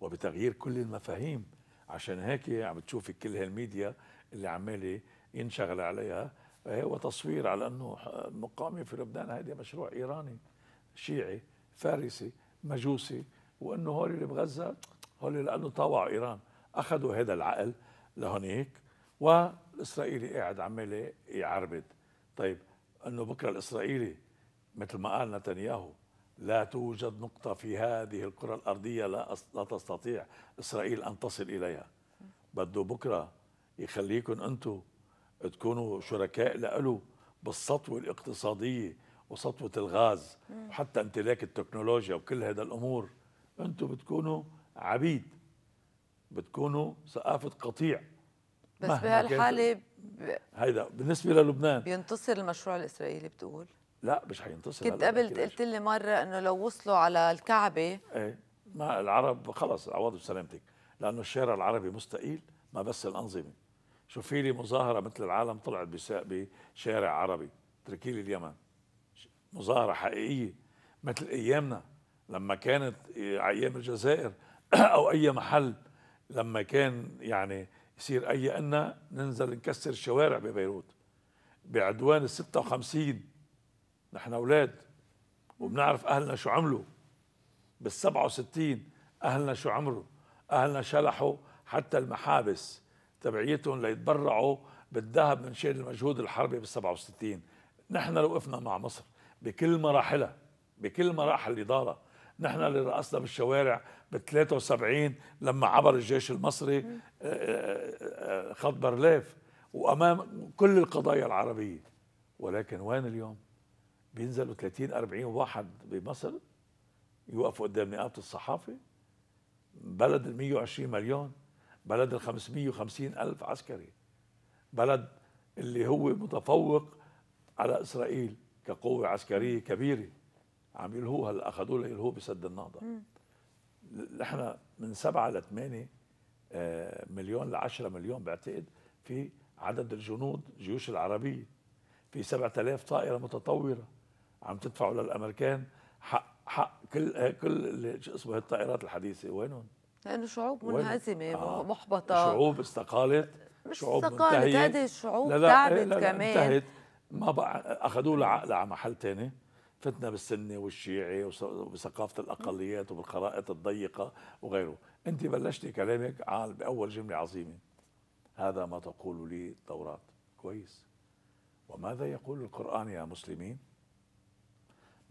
وبتغيير كل المفاهيم عشان هيك عم تشوفي كل هالميديا اللي عماله ينشغل عليها هو تصوير على انه مقامي في لبنان هذه مشروع ايراني شيعي فارسي مجوسي وانه هول اللي بغزه هول لانه طوع ايران اخذوا هذا العقل لهنيك والاسرائيلي قاعد عمال يعربد طيب انه بكره الاسرائيلي مثل ما قال نتنياهو لا توجد نقطة في هذه الكرة الأرضية لا, لا تستطيع إسرائيل أن تصل إليها بده بكرة يخليكم أنتم تكونوا شركاء لألو بالسطوة الاقتصادية وسطوة الغاز وحتى امتلاك التكنولوجيا وكل هذا الأمور أنتم بتكونوا عبيد بتكونوا ثقافة قطيع بس بهالحالة ب... هيدا بالنسبة للبنان بينتصر المشروع الإسرائيلي بتقول لا مش حينتصر كنت قبل قلت لي مره انه لو وصلوا على الكعبه ايه ما العرب خلص عوضوا بسلامتك لانه الشارع العربي مستقيل ما بس الانظمه شوفي لي مظاهره مثل العالم طلعت بشارع عربي اتركي لي اليمن مظاهره حقيقيه مثل ايامنا لما كانت آه، ايام الجزائر او اي محل لما كان يعني يصير اي أن ننزل نكسر الشوارع ببيروت بعدوان ال 56 نحن اولاد وبنعرف اهلنا شو عملوا بال 67 اهلنا شو عملوا اهلنا شلحوا حتى المحابس تبعيتهم ليتبرعوا بالذهب من شان المجهود الحربي بال 67 نحن لو وقفنا مع مصر بكل مراحلها بكل مراحل الاداره نحن اللي رقصنا بالشوارع بال 73 لما عبر الجيش المصري آه، آه، آه، خط برليف وامام كل القضايا العربيه ولكن وين اليوم؟ بينزلوا 30 40 واحد بمصر يوقفوا قدام نقابه الصحافه بلد ال 120 مليون بلد ال 550 الف عسكري بلد اللي هو متفوق على اسرائيل كقوه عسكريه كبيره عم يلهوها هلا له يلهوه بسد النهضه نحن من سبعه 8 آه، مليون ل 10 مليون بعتقد في عدد الجنود جيوش العربيه في 7000 طائره متطوره عم تدفعوا للامريكان حق حق كل كل شو اسمه الطائرات الحديثه وينهم؟ لانه شعوب منهزمه آه. محبطه شعوب استقالت مش شعوب استقالت هذه الشعوب إيه، تعبت كمان انتهت ما بقى اخذوا لها عقلها على محل ثاني فتنا بالسنه والشيعي وبثقافه الاقليات وبالخرائط الضيقه وغيره انت بلشتي كلامك باول جمله عظيمه هذا ما تقول لي التوراه كويس وماذا يقول القران يا مسلمين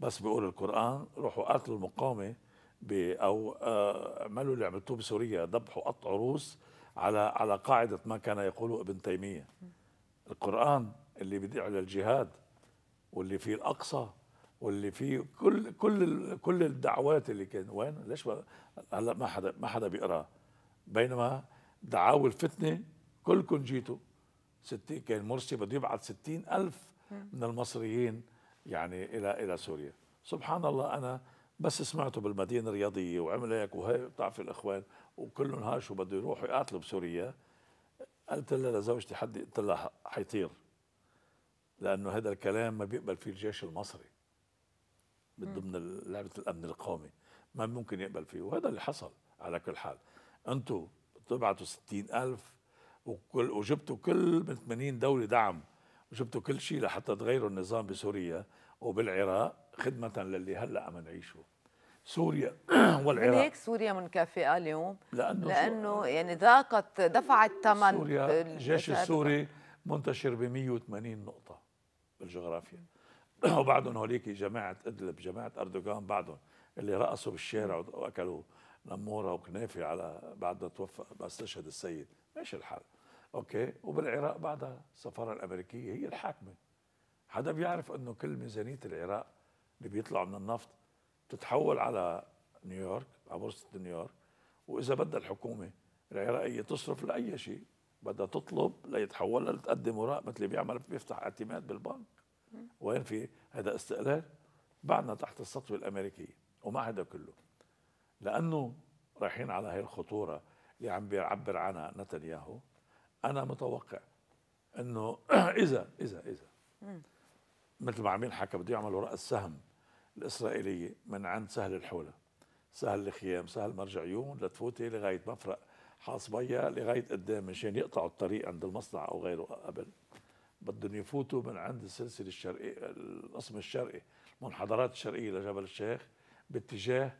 بس بيقول القرآن روحوا قاتلوا المقاومة أو آه، اعملوا اللي عملتوه بسوريا ذبحوا قطعوا روس على على قاعدة ما كان يقوله ابن تيمية القرآن اللي بيدعي على الجهاد واللي فيه الأقصى واللي فيه كل كل كل الدعوات اللي كان وين ليش هلا ما حدا ما حدا بيقراه بينما دعاوى الفتنة كلكم جيتوا ستين كان مرسي بده يبعث ستين ألف من المصريين يعني الى الى سوريا سبحان الله انا بس سمعته بالمدينه الرياضيه وعمل هيك وهي بتعرف الاخوان وكلهم هاش بده يروحوا يقاتلوا بسوريا قلت لها لزوجتي حد قلت لها حيطير لانه هذا الكلام ما بيقبل فيه الجيش المصري من ضمن لعبه الامن القومي ما ممكن يقبل فيه وهذا اللي حصل على كل حال انتم تبعتوا 60000 ألف وكل وجبتوا كل من 80 دولة دعم جبتوا كل شيء لحتى تغيروا النظام بسوريا وبالعراق خدمة للي هلا عم نعيشه سوريا يعني والعراق هيك سوريا منكافئة اليوم لأنه, لأنه يعني ذاقت دفعت ثمن سوريا الجيش السوري منتشر ب 180 نقطة بالجغرافيا وبعدهم هوليك جماعة إدلب جماعة أردوغان بعدهم اللي رقصوا بالشارع وأكلوا نمورة وكنافة على بعد ما توفى ما استشهد السيد ماشي الحال اوكي وبالعراق بعدها السفاره الامريكيه هي الحاكمه حدا بيعرف انه كل ميزانيه العراق اللي بيطلع من النفط بتتحول على نيويورك على بورصه نيويورك واذا بدها الحكومه العراقيه تصرف لاي شيء بدها تطلب ليتحول لتقدم وراء مثل اللي بيعمل بيفتح اعتماد بالبنك وين في هذا استقلال بعدنا تحت السطوه الامريكيه ومع هذا كله لانه رايحين على هاي الخطوره اللي عم بيعبر عنها نتنياهو انا متوقع انه اذا اذا اذا مثل ما عم ينحكى بده يعملوا راس سهم الاسرائيليه من عند سهل الحوله سهل الخيام سهل مرجع يون لتفوتي لغايه مفرق حاصبيا لغايه قدام مشان يقطعوا الطريق عند المصنع او غيره قبل بدهم يفوتوا من عند السلسله الشرقيه القسم الشرقي المنحدرات الشرقيه لجبل الشيخ باتجاه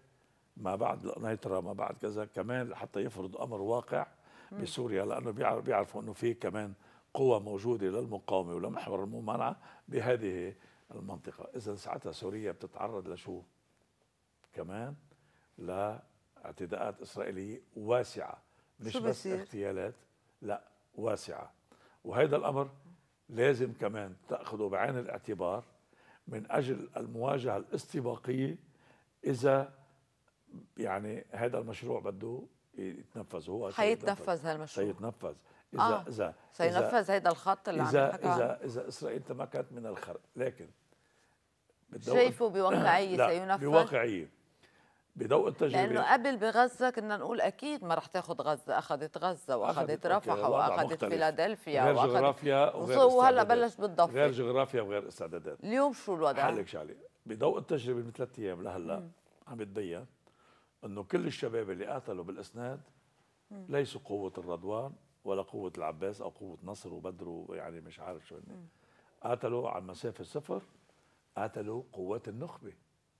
ما بعد القنيطره ما بعد كذا كمان حتى يفرض امر واقع بسوريا لانه بيعرفوا انه في كمان قوى موجوده للمقاومه ولمحور الممانعه بهذه المنطقه، اذا ساعتها سوريا بتتعرض لشو؟ كمان لاعتداءات اسرائيليه واسعه مش بس اغتيالات لا واسعه وهذا الامر لازم كمان تاخذه بعين الاعتبار من اجل المواجهه الاستباقيه اذا يعني هذا المشروع بده يتنفذ هو هيتنفذ هالمشروع هيتنفذ اذا آه. اذا سينفذ هذا الخط اللي عم نحكي عنه اذا اذا اسرائيل تمكنت من الخرق لكن شايفه بواقعيه سينفذ بواقعيه بضوء التجربه لانه قبل بغزه كنا نقول اكيد ما رح تاخذ غزه اخذت غزه واخذت رفح واخذت فيلادلفيا غير جغرافيا وغير وهلا بلش بالضفه غير جغرافيا وغير استعدادات اليوم شو الوضع؟ حلك شغله بضوء التجربه من ثلاث ايام لهلا عم بتبين انه كل الشباب اللي قاتلوا بالاسناد ليسوا قوه الرضوان ولا قوه العباس او قوه نصر وبدر ويعني مش عارف شو هني قاتلوا على مسافه صفر قاتلوا قوات النخبه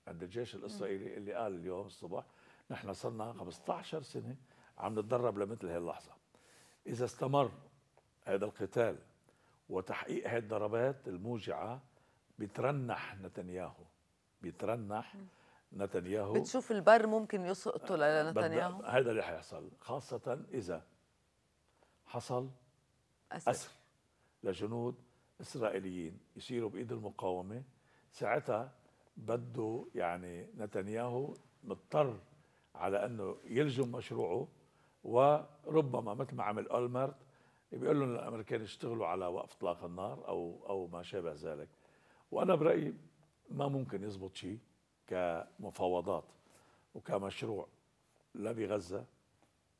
عند الجيش الاسرائيلي اللي قال اليوم الصبح نحن صرنا 15 سنه عم نتدرب لمثل هي اللحظه اذا استمر هذا القتال وتحقيق هذه الضربات الموجعه بيترنح نتنياهو بيترنح م. نتنياهو بتشوف البر ممكن يسقطوا لنتنياهو هذا اللي حيحصل خاصة إذا حصل أسر, أسر لجنود إسرائيليين يصيروا بإيد المقاومة ساعتها بده يعني نتنياهو مضطر على أنه يلجم مشروعه وربما مثل ما عمل أولمرت بيقول لهم الأمريكان يشتغلوا على وقف إطلاق النار أو أو ما شابه ذلك وأنا برأيي ما ممكن يزبط شيء كمفاوضات وكمشروع لا بغزة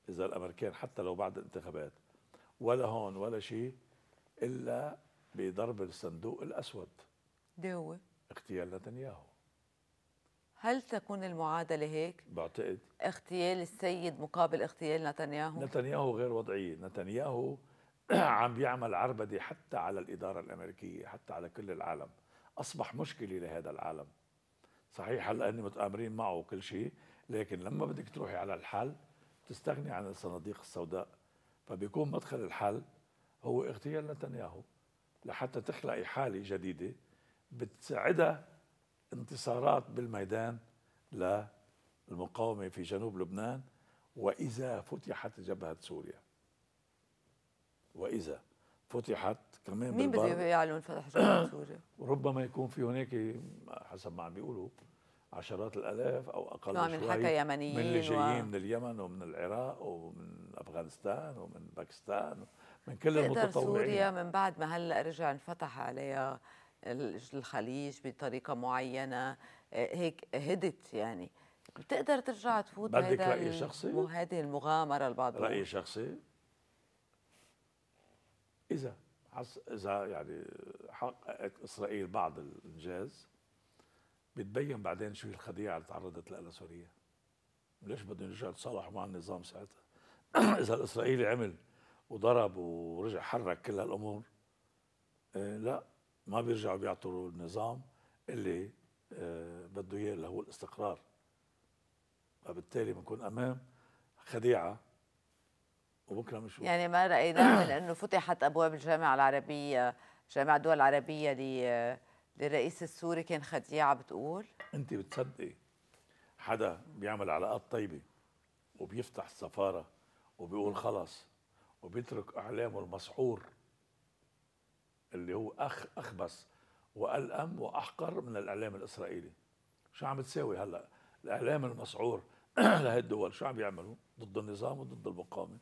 إذا الأمريكان حتى لو بعد الانتخابات ولا هون ولا شيء إلا بضرب الصندوق الأسود دي هو اغتيال نتنياهو هل تكون المعادلة هيك؟ بعتقد اغتيال السيد مقابل اغتيال نتنياهو نتنياهو غير وضعية نتنياهو عم بيعمل عربدة حتى على الإدارة الأمريكية حتى على كل العالم أصبح مشكلة لهذا العالم صحيح هلا هن متآمرين معه وكل شيء لكن لما بدك تروحي على الحل تستغني عن الصناديق السوداء فبيكون مدخل الحل هو اغتيال نتنياهو لحتى تخلقي حاله جديده بتساعدها انتصارات بالميدان للمقاومه في جنوب لبنان واذا فتحت جبهه سوريا واذا فتحت كمان مين بده يعلن فتح جبهه سوريا؟ وربما يكون في هناك حسب ما عم بيقولوا عشرات الالاف او اقل نعم شوي حكى يمنيين من اللي جايين و... من اليمن ومن العراق ومن افغانستان ومن باكستان من كل المتطوعين سوريا من بعد ما هلا رجع انفتح عليها الخليج بطريقه معينه آه، هيك هدت يعني بتقدر ترجع تفوت بدك راي شخصي؟ وهذه المغامره البعض رأي شخصي؟ اذا اذا يعني حققت اسرائيل بعض الانجاز بتبين بعدين شو الخديعه اللي تعرضت لها سوريا ليش بدهم يرجعوا يتصالحوا مع النظام ساعتها اذا الاسرائيلي عمل وضرب ورجع حرك كل هالامور آه لا ما بيرجعوا بيعطوا النظام اللي آه بده اياه اللي هو الاستقرار فبالتالي بنكون امام خديعه وبكره مش يعني ما رايناه لانه فتحت ابواب الجامعه العربيه جامعه الدول العربيه للرئيس السوري كان خديعه بتقول انت بتصدقي حدا بيعمل علاقات طيبه وبيفتح السفاره وبيقول خلص وبيترك اعلامه المسحور اللي هو أخ اخبث والام واحقر من الاعلام الاسرائيلي شو عم تساوي هلا الاعلام المسعور لهالدول شو عم يعملوا ضد النظام وضد المقاومه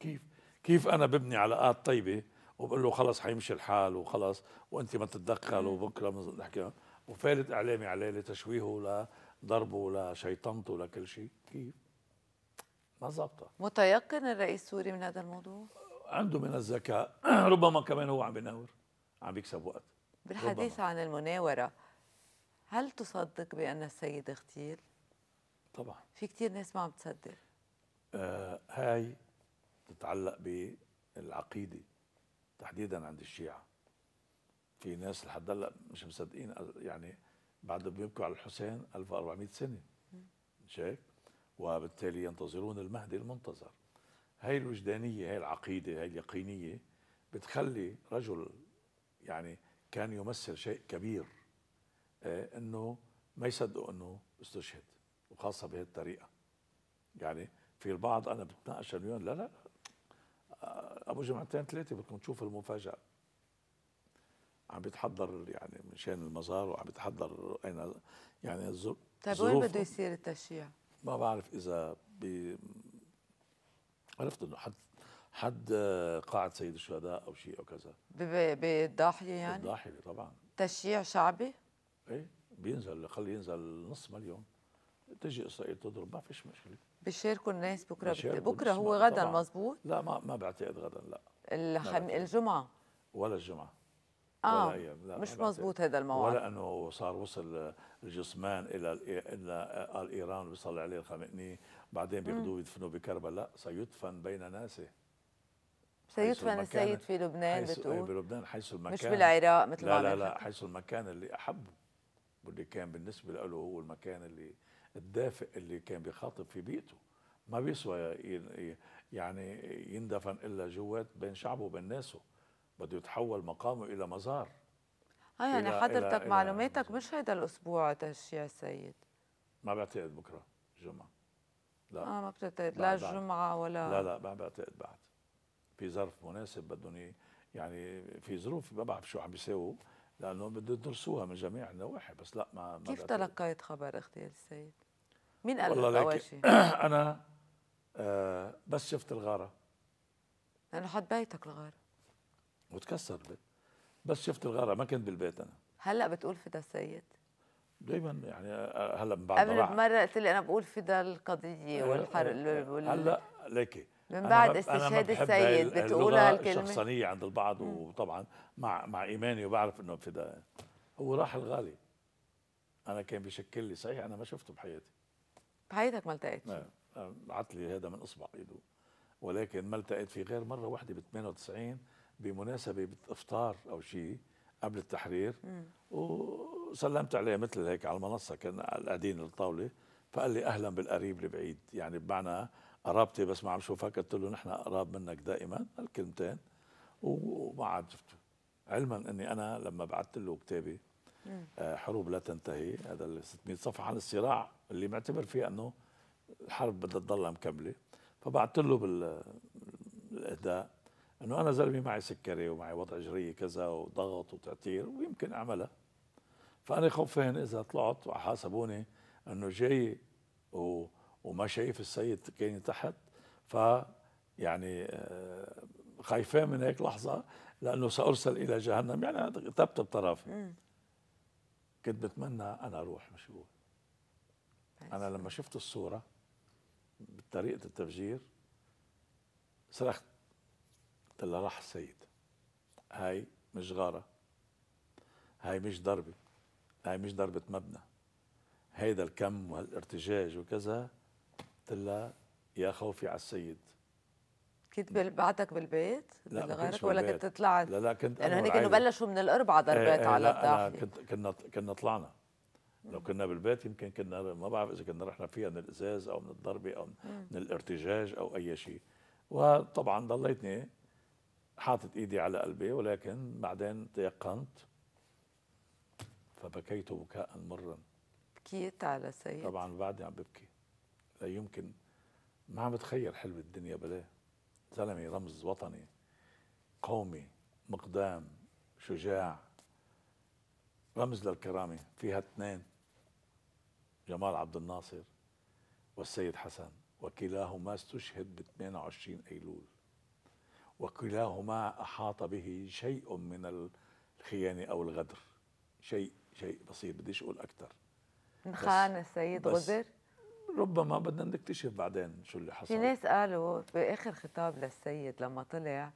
كيف كيف انا ببني علاقات طيبه وبقول له خلص حيمشي الحال وخلص وانت ما تتدخل وبكره بنحكي وفالت اعلامي عليه لتشويهه لضربه لشيطنته لكل شيء كيف؟ ما زبطة متيقن الرئيس السوري من هذا الموضوع؟ عنده من الذكاء ربما كمان هو عم بيناور عم بيكسب وقت بالحديث ربما. عن المناوره هل تصدق بان السيد اغتيل؟ طبعا في كثير ناس ما عم تصدق آه هاي تتعلق بالعقيده تحديدا عند الشيعه في ناس لحد هلا مش مصدقين يعني بعد بيبكوا على الحسين 1400 سنه مش هيك؟ وبالتالي ينتظرون المهدي المنتظر هاي الوجدانيه هاي العقيده هاي اليقينيه بتخلي رجل يعني كان يمثل شيء كبير آه انه ما يصدقوا انه استشهد وخاصه بهالطريقه يعني في البعض انا بتناقش اليوم لا لا ابو جمعتين ثلاثه بدكم تشوفوا المفاجاه عم بيتحضر يعني مشان المزار وعم بيتحضر اين يعني الظروف طيب وين بده يصير التشييع؟ ما بعرف اذا بي عرفت انه حد حد آه، قاعة سيد الشهداء او شيء او كذا بالضاحيه يعني؟ بالضاحيه طبعا تشييع شعبي؟ ايه بينزل خلي ينزل نص مليون تجي اسرائيل تضرب ما فيش مشكله بيشاركوا الناس بكره بت... بكره هو غدا مزبوط لا ما ما بعتقد غدا لا الحم... الجمعه ولا الجمعه اه ولا لا مش مزبوط هذا الموعد ولا انه صار وصل الجسمان الى الى قال ايران بيصلي عليه الخامنئي بعدين بياخذوه يدفنوه بكربلاء لا سيدفن بين ناسه سيدفن السيد في لبنان حيث إيه، بتقول بلبنان حيث المكان مش بالعراق مثل ما لا لا لا حيث المكان اللي احبه واللي كان بالنسبه له هو المكان اللي الدافئ اللي كان بيخاطب في بيئته ما بيسوى يعني يندفن الا جوات بين شعبه وبين ناسه بده يتحول مقامه الى مزار اه يعني إلى حضرتك إلى معلوماتك إلى مش هيدا الاسبوع تشييع سيد ما بعتقد بكره جمعه لا اه ما بتعتقد لا الجمعه ولا لا لا ما بعتقد بعد في ظرف مناسب بدهم يعني في ظروف ما بعرف شو عم بيساووا لانه بده يدرسوها من جميع النواحي بس لا ما, ما كيف تلقيت خبر اغتيال السيد؟ مين قال والله لك انا آه بس شفت الغاره لانه حط بيتك الغاره وتكسر البيت بس شفت الغاره ما كنت بالبيت انا هلا بتقول فدا السيد دايما يعني آه، هلا من بعد قبل مره قلت لي انا بقول فدا القضيه آه، والحرق آه، وال... هلا ليكي من بعد استشهاد السيد بتقولها الكلمه الشخصانيه عند البعض وطبعا مع مع ايماني وبعرف انه فدا هو راح الغالي انا كان بيشكل لي صحيح انا ما شفته بحياتي بحياتك ما التقيتش عطلي هذا من اصبع ايده ولكن ما التقيت فيه غير مره واحده ب 98 بمناسبه افطار او شيء قبل التحرير وسلمت عليه مثل هيك على المنصه كان قاعدين الطاوله فقال لي اهلا بالقريب البعيد يعني بمعنى قرابتي بس ما عم شوفك قلت له نحن قراب منك دائما الكلمتين وما عاد شفته علما اني انا لما بعثت له كتابي آه، حروب لا تنتهي هذا ال 600 صفحه عن الصراع اللي معتبر فيه انه الحرب بدها تضلها مكمله فبعثت له بالاهداء انه انا زلمه معي سكري ومعي وضع جري كذا وضغط وتعتير ويمكن اعملها فانا خوفهم اذا طلعت وحاسبوني انه جاي و وما شايف السيد كاني تحت ف يعني آه، خايفين من هيك لحظه لانه سارسل الى جهنم يعني انا تبت الطرف كنت بتمنى انا اروح مش هو انا لما شفت الصوره بطريقه التفجير صرخت قلت له راح السيد هاي مش غاره هاي مش ضربه هاي مش ضربه مبنى هيدا الكم والارتجاج وكذا قلت لها يا خوفي على السيد كنت بعدك بالبيت؟ لا كنت ولا كنت طلعت؟ لا لا كنت انا هنيك انه بلشوا من الاربعه ضربات إيه، إيه، على الضاحيه كنت كنا كنا طلعنا لو كنا بالبيت يمكن كنا ما بعرف اذا كنا رحنا فيها من الازاز او من الضربه او من الارتجاج او اي شيء وطبعا ضليتني حاطط ايدي على قلبي ولكن بعدين تيقنت فبكيت بكاء مرا بكيت على سيد طبعا بعدني عم ببكي لا يمكن ما عم بتخيل حلو الدنيا بلاه زلمه رمز وطني قومي مقدام شجاع رمز للكرامه فيها اثنين جمال عبد الناصر والسيد حسن وكلاهما استشهد ب 22 أيلول وكلاهما أحاط به شيء من الخيانة أو الغدر شيء شيء بسيط بديش أقول أكثر خان السيد غدر ربما بدنا نكتشف بعدين شو اللي حصل في ناس قالوا بآخر خطاب للسيد لما طلع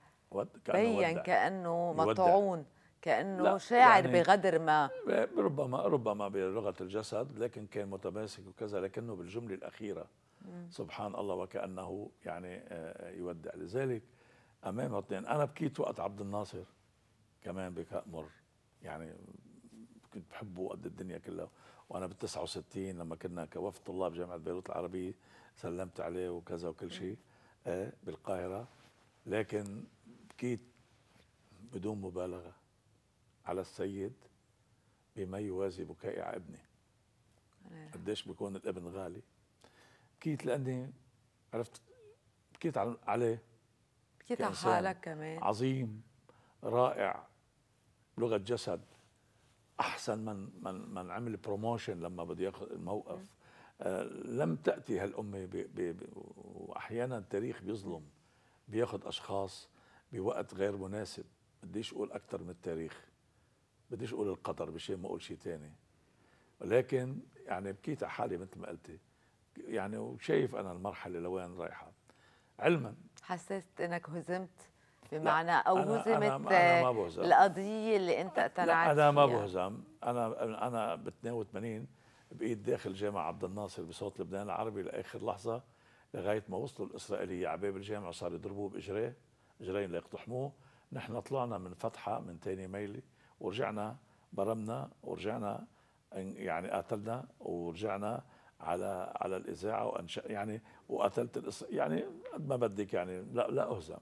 بين كأنه مطعون كانه شاعر يعني بغدر ما ربما ربما بلغه الجسد لكن كان متماسك وكذا لكنه بالجمله الاخيره مم. سبحان الله وكانه يعني آه، يودع لذلك امام اثنين انا بكيت وقت عبد الناصر كمان بكاء مر يعني كنت بحبه قد الدنيا كلها وانا بال 69 لما كنا كوفد طلاب جامعه بيروت العربيه سلمت عليه وكذا وكل شيء آه، بالقاهره لكن بكيت بدون مبالغه على السيد بما يوازي بكائي على ابني قديش بيكون الابن غالي بكيت لاني عرفت بكيت عليه بكيت على حالك كمان عظيم رائع لغه جسد احسن من من من عمل بروموشن لما بده ياخذ الموقف آه لم تاتي هالامه واحيانا التاريخ بيظلم بياخذ اشخاص بوقت غير مناسب بديش اقول اكثر من التاريخ بديش اقول القطر بشيء ما اقول شيء ثاني ولكن يعني بكيت على حالي مثل ما قلتي يعني وشايف انا المرحله لوين رايحه علما حسيت انك هزمت بمعنى او أنا هزمت أنا القضيه اللي انت اقتنعت انا ما بهزم انا انا ب 82 بقيت داخل جامع عبد الناصر بصوت لبنان العربي لاخر لحظه لغايه ما وصلوا الاسرائيليه على باب الجامع صاروا يضربوه باجريه اجرين ليقتحموه نحن طلعنا من فتحه من ثاني ميلي ورجعنا برمنا ورجعنا يعني قاتلنا ورجعنا على على الاذاعه وانشا يعني وقتلت الإص... يعني قد ما بدك يعني لا لا اهزم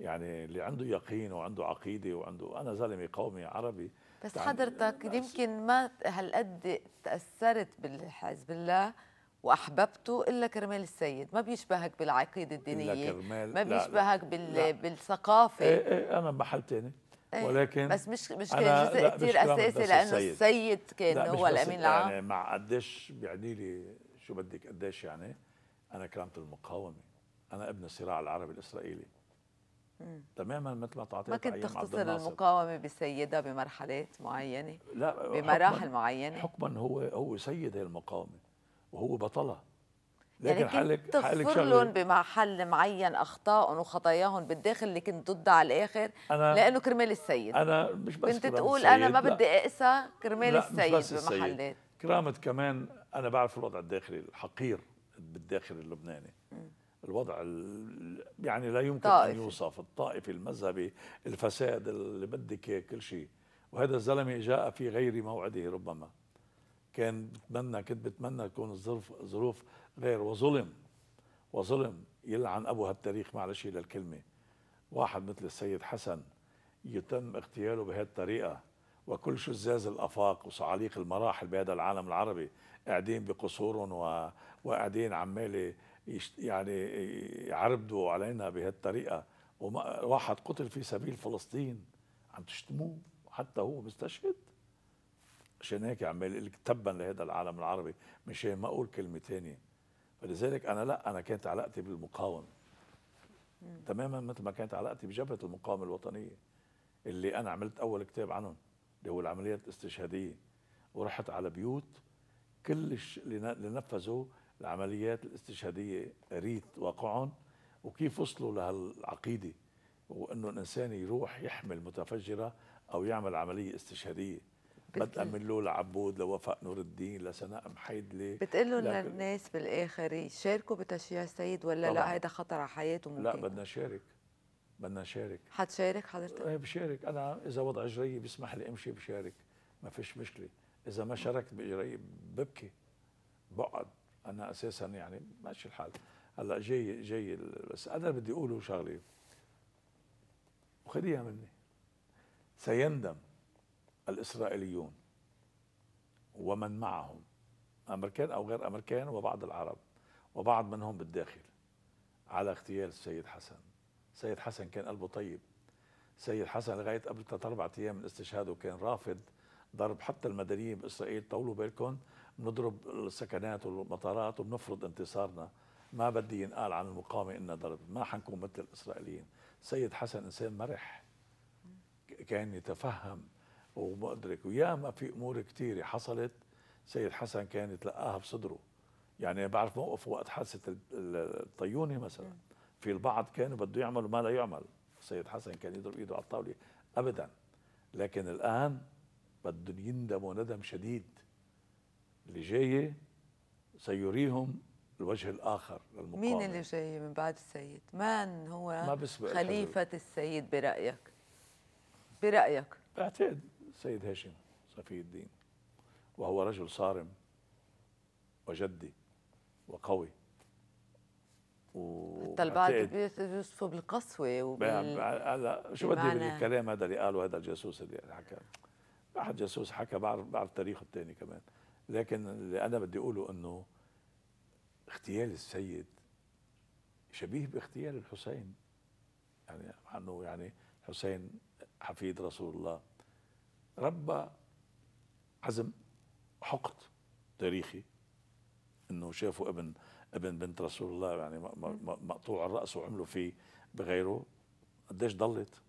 يعني اللي عنده يقين وعنده عقيده وعنده انا زلمه قومي عربي بس يعني حضرتك يمكن ما هالقد تاثرت بالحزب الله واحببته الا كرمال السيد ما بيشبهك بالعقيده الدينيه إلا كرمال ما بيشبهك لا بال... لا بالثقافه ايه ايه انا بمحل ثاني إيه، ولكن بس مش مش كان جزء كثير اساسي لانه السيد, السيد كان هو الامين العام يعني مع قديش بيعني لي شو بدك قديش يعني انا كرامه المقاومه انا ابن الصراع العربي الاسرائيلي تماما مثل ما تعطيت ما كنت تختصر المقاومه بسيدها بمرحلات معينه لا بمراحل حكماً معينه حكما هو هو سيد هي المقاومه وهو بطلها يعني لكن يعني حالك حلك لهم بمحل معين اخطائهم وخطاياهم بالداخل اللي كنت ضدها على الاخر أنا لانه كرمال السيد انا مش بس كنت تقول انا ما بدي اقسى كرمال لا السيد مش بس بمحلات السيد. كرامه كمان انا بعرف الوضع الداخلي الحقير بالداخل اللبناني الوضع يعني لا يمكن طائف. ان يوصف الطائفي المذهبي الفساد اللي بدك كل شيء وهذا الزلمه جاء في غير موعده ربما كان بتمنى كنت بتمنى تكون الظروف ظروف غير وظلم وظلم يلعن ابو هالتاريخ معلش الى الكلمه واحد مثل السيد حسن يتم اغتياله بهذه الطريقه وكل شزاز الافاق وصعاليق المراحل بهذا العالم العربي قاعدين بقصورهم و... وقاعدين عمال يشت... يعني يعربدوا علينا بهالطريقه وواحد قتل في سبيل فلسطين عم تشتموه حتى هو مستشهد عشان هيك عمال تبا لهذا العالم العربي مشان ما اقول كلمه ثانيه فلذلك انا لا انا كانت علاقتي بالمقاومه تماما مثل ما كانت علاقتي بجبهه المقاومه الوطنيه اللي انا عملت اول كتاب عنهم اللي هو العمليات الاستشهاديه ورحت على بيوت كل اللي نفذوا العمليات الاستشهاديه ريت واقعهم وكيف وصلوا لهالعقيده وانه الانسان يروح يحمل متفجره او يعمل عمليه استشهاديه بدءا من لولا عبود لوفاء نور الدين لسناء محيدلي بتقول لهم للناس بالاخر يشاركوا بتشييع السيد ولا طبعا. لا هيدا خطر على حياتهم لا بدنا نشارك بدنا نشارك حتشارك حضرتك؟ ايه بشارك انا اذا وضع اجري بيسمح لي امشي بشارك ما فيش مشكله اذا ما شاركت باجري ببكي بقعد انا اساسا يعني ماشي الحال هلا جاي جاي بس انا بدي اقوله شغله وخذيها مني سيندم الإسرائيليون ومن معهم أمريكان أو غير أمريكان وبعض العرب وبعض منهم بالداخل على اغتيال السيد حسن سيد حسن كان قلبه طيب سيد حسن لغاية قبل ثلاث أربع أيام من استشهاده كان رافض ضرب حتى المدنيين بإسرائيل طولوا بالكم بنضرب السكنات والمطارات وبنفرض انتصارنا ما بدي ينقال عن المقاومة إنها ضرب ما حنكون مثل الإسرائيليين سيد حسن إنسان مرح كان يتفهم وما ادرك وياما في امور كثيره حصلت سيد حسن كان يتلقاها بصدره يعني بعرف موقف وقت حادثه الطيونه مثلا في البعض كانوا بده يعملوا ما لا يعمل سيد حسن كان يضرب ايده على الطاوله ابدا لكن الان بدهم يندموا ندم شديد اللي جايه سيريهم الوجه الاخر للمقاومه مين اللي جاي من بعد السيد؟ من هو ما خليفه السيد برايك؟ برايك؟ بعتقد سيد هاشم صفي الدين وهو رجل صارم وجدي وقوي و... حتى البعض بيوصفه بالقسوة وبال... هلا شو بدي بالكلام هذا اللي قاله هذا الجاسوس اللي حكى واحد جاسوس حكى بعرف بعرف تاريخه الثاني كمان لكن اللي انا بدي اقوله انه اغتيال السيد شبيه باغتيال الحسين يعني مع انه يعني الحسين حفيد رسول الله ربى عزم حقد تاريخي انه شافوا ابن ابن بنت رسول الله يعني مقطوع الراس وعملوا فيه بغيره قديش ضلت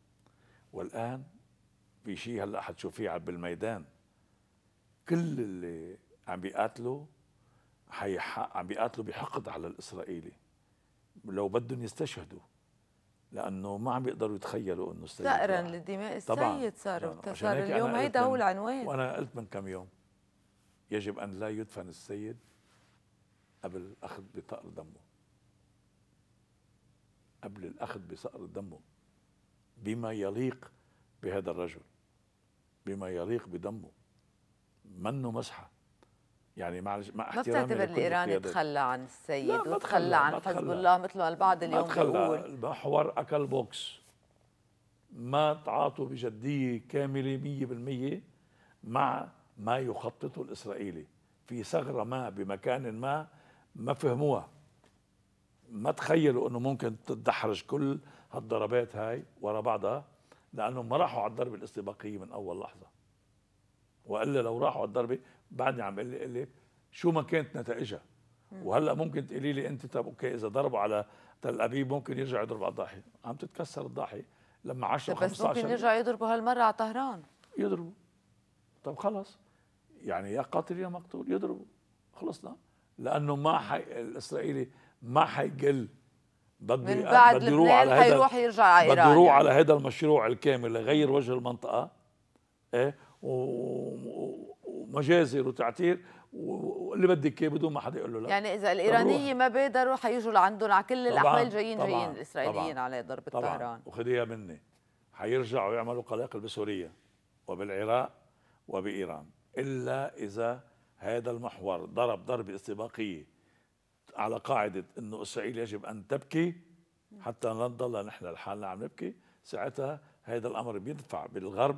والان في شيء هلا حتشوفيه بالميدان كل اللي عم بيقاتلوا عم بيقاتلوا بحقد على الاسرائيلي لو بدهم يستشهدوا لانه ما عم بيقدروا يتخيلوا انه السيد ثأرا للدماء السيد صار يعني صار اليوم هيدا هو العنوان وانا قلت من كم يوم يجب ان لا يدفن السيد قبل الاخذ بثأر دمه قبل الاخذ بثأر دمه بما يليق بهذا الرجل بما يليق بدمه منه مسحه يعني معلش مع ما بتعتبر الايراني تخلى عن السيد وتخلى عن حزب الله مثل ما البعض اليوم بيقول المحور اكل بوكس ما تعاطوا بجديه كامله 100% مع ما يخططه الاسرائيلي في ثغره ما بمكان ما ما فهموها ما تخيلوا انه ممكن تدحرج كل هالضربات هاي ورا بعضها لانهم ما راحوا على الضربه الاستباقيه من اول لحظه والا لو راحوا على الضربه بعدني عم بقول لي شو ما كانت نتائجها وهلا ممكن تقولي لي انت طب اوكي اذا ضربوا على تل ابيب ممكن يرجع يضرب على الضاحيه عم تتكسر الضاحيه لما 10 15 بس ممكن يرجع يضربوا هالمره على طهران يضربوا طب خلص يعني يا قاتل يا مقتول يضربوا خلصنا لانه ما حي... الاسرائيلي ما حيقل بده من بعد بده يروح على هذا حيروح يرجع على بده يروح يعني. على هذا المشروع الكامل لغير وجه المنطقه ايه و... مجازر وتعتير واللي بدك اياه بدون ما حدا يقول له لا يعني اذا الايرانيه ما بادروا حيجوا لعندهم على كل الاحوال جايين جايين الاسرائيليين على ضربه طبعاً طهران وخديها مني حيرجعوا يعملوا قلاقل بسوريا وبالعراق وبايران الا اذا هذا المحور ضرب ضربه استباقيه على قاعده انه اسرائيل يجب ان تبكي حتى لا نضل نحن لحالنا عم نبكي ساعتها هذا الامر بيدفع بالغرب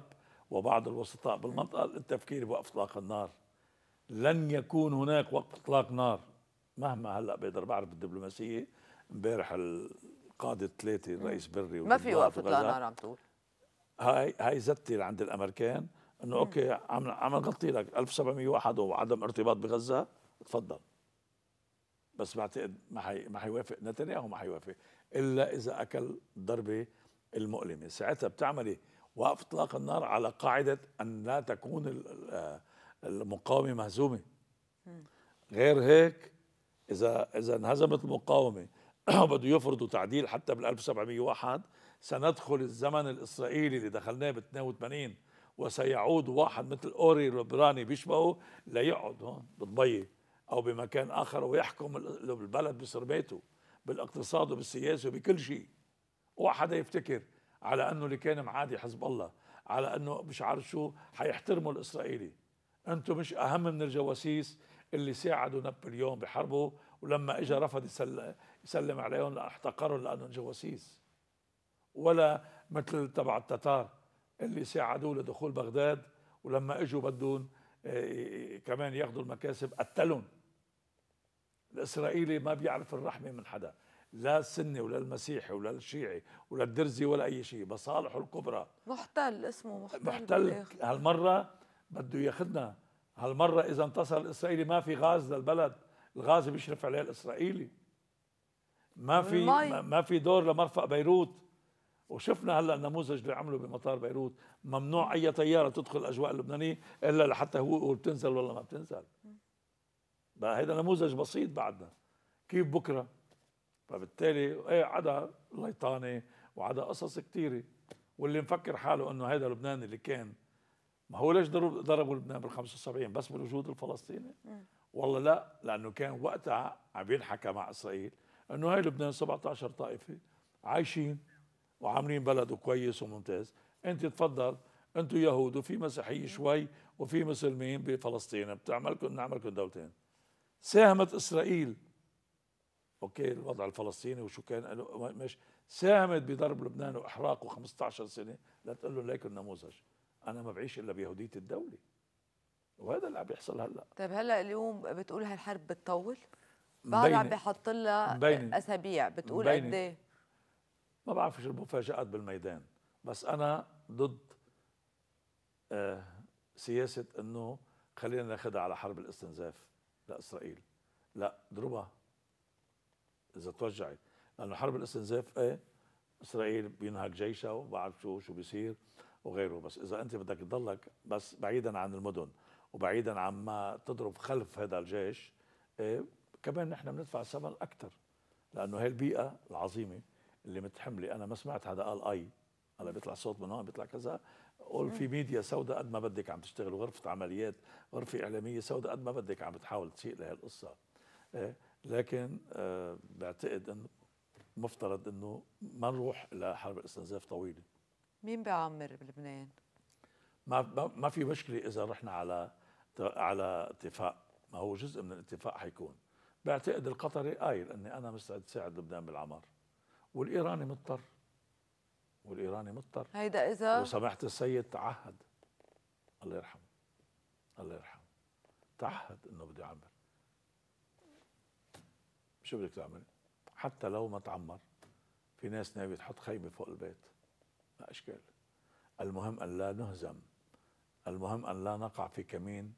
وبعض الوسطاء بالمنطقة التفكير اطلاق النار لن يكون هناك وقف إطلاق نار مهما هلا بقدر بعرف الدبلوماسية امبارح القاضي الثلاثة الرئيس بري ما في وقف إطلاق نار عم تقول هاي هاي زتي عند الأمريكان انه اوكي عم عم نغطي لك 1701 وعدم ارتباط بغزه تفضل بس بعتقد ما حي ما حيوافق نتنياهو ما حيوافق الا اذا اكل الضربه المؤلمه ساعتها بتعملي وقف اطلاق النار على قاعده ان لا تكون المقاومه مهزومه غير هيك اذا اذا انهزمت المقاومه وبده يفرضوا تعديل حتى بال 1701 سندخل الزمن الاسرائيلي اللي دخلناه ب 82 وسيعود واحد مثل اوري لبراني بيشبهه ليقعد هون بالضبيه او بمكان اخر ويحكم البلد بسربيته بالاقتصاد وبالسياسه وبكل شيء وحدا يفتكر على انه اللي كان معادي حزب الله على انه مش عارف شو حيحترموا الاسرائيلي انتم مش اهم من الجواسيس اللي ساعدوا نابليون بحربه ولما اجى رفض يسلم, عليهم احتقروا لانهم جواسيس ولا مثل تبع التتار اللي ساعدوه لدخول بغداد ولما اجوا بدون آه، كمان ياخذوا المكاسب قتلهم الاسرائيلي ما بيعرف الرحمه من حدا لا السني ولا المسيحي ولا الشيعي ولا الدرزي ولا اي شيء مصالحه الكبرى محتل اسمه محتل محتل هالمره بده ياخذنا هالمره اذا انتصر الاسرائيلي ما في غاز للبلد الغاز بيشرف عليه الاسرائيلي ما في ما في دور لمرفق بيروت وشفنا هلا النموذج اللي عمله بمطار بيروت ممنوع اي طياره تدخل الاجواء اللبنانيه الا لحتى هو بتنزل ولا ما بتنزل بقى هذا نموذج بسيط بعدنا كيف بكره فبالتالي ايه عدا ليطانه وعدا قصص كثيره واللي مفكر حاله انه هيدا لبنان اللي كان ما هو ليش ضربوا لبنان بال 75 بس بالوجود الفلسطيني والله لا لانه كان وقتها عم ينحكى مع اسرائيل انه هاي لبنان 17 طائفه عايشين وعاملين بلده كويس وممتاز انت تفضل انتم يهود وفي مسيحيه شوي وفي مسلمين بفلسطين بتعملكم نعملكم دولتين ساهمت اسرائيل اوكي الوضع الفلسطيني وشو كان قالوا ماشي ساهمت بضرب لبنان واحراقه 15 سنه لا تقول لهم ليك النموذج انا ما بعيش الا بيهوديه الدوله وهذا اللي عم بيحصل هلا طيب هلا اليوم بتقول هالحرب بتطول بعد عم بحط لها اسابيع بتقول قد ايه ما بعرف شو المفاجات بالميدان بس انا ضد آه سياسه انه خلينا ناخذها على حرب الاستنزاف لاسرائيل لا اضربها اذا توجعت لانه حرب الاستنزاف ايه اسرائيل بينهك جيشها وبعرف شو شو بيصير وغيره بس اذا انت بدك تضلك بس بعيدا عن المدن وبعيدا عما تضرب خلف هذا الجيش إيه كمان نحن بندفع ثمن اكثر لانه هي البيئه العظيمه اللي متحمله انا ما سمعت حدا قال اي هلا بيطلع صوت من هون بيطلع كذا قول في ميديا سوداء قد ما بدك عم تشتغل غرفه عمليات غرفه اعلاميه سوداء قد ما بدك عم بتحاول تسيء لهي القصه إيه لكن آه، بعتقد انه مفترض انه ما نروح لحرب استنزاف طويله مين بيعمر بلبنان؟ ما ما في مشكله اذا رحنا على على اتفاق ما هو جزء من الاتفاق حيكون بعتقد القطري قايل اني انا مستعد ساعد لبنان بالعمار والايراني مضطر والايراني مضطر هيدا اذا وسمحت السيد تعهد الله يرحمه الله يرحمه تعهد انه بده يعمر شو بدك تعمل؟ حتى لو ما تعمر في ناس ناوي تحط خيمه فوق البيت ما اشكال المهم ان لا نهزم المهم ان لا نقع في كمين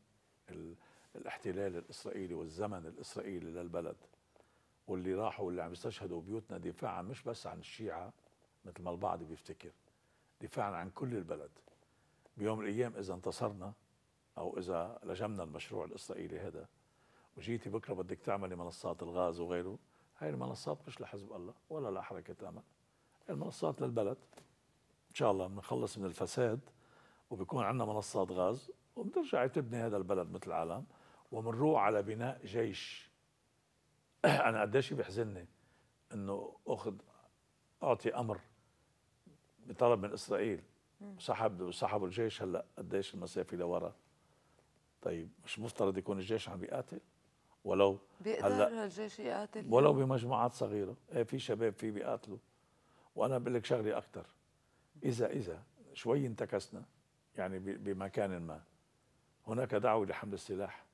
الاحتلال الاسرائيلي والزمن الاسرائيلي للبلد واللي راحوا واللي عم يستشهدوا بيوتنا دفاعا مش بس عن الشيعه مثل ما البعض بيفتكر دفاعا عن كل البلد بيوم من الايام اذا انتصرنا او اذا لجمنا المشروع الاسرائيلي هذا وجيتي بكره بدك تعملي منصات الغاز وغيره هاي المنصات مش لحزب الله ولا لحركه امل المنصات للبلد ان شاء الله بنخلص من الفساد وبكون عندنا منصات غاز وبترجع تبني هذا البلد مثل العالم وبنروح على بناء جيش انا قديش بيحزنني انه اخذ اعطي امر بطلب من اسرائيل سحب سحبوا الجيش هلا قديش المسافه لورا طيب مش مفترض يكون الجيش عم بيقاتل ولو هلا الجيش يقاتل ولو بمجموعات صغيره إيه، في شباب في بيقاتلوا وانا بقول لك شغله اكثر اذا اذا شوي انتكسنا يعني بمكان ما هناك دعوه لحمل السلاح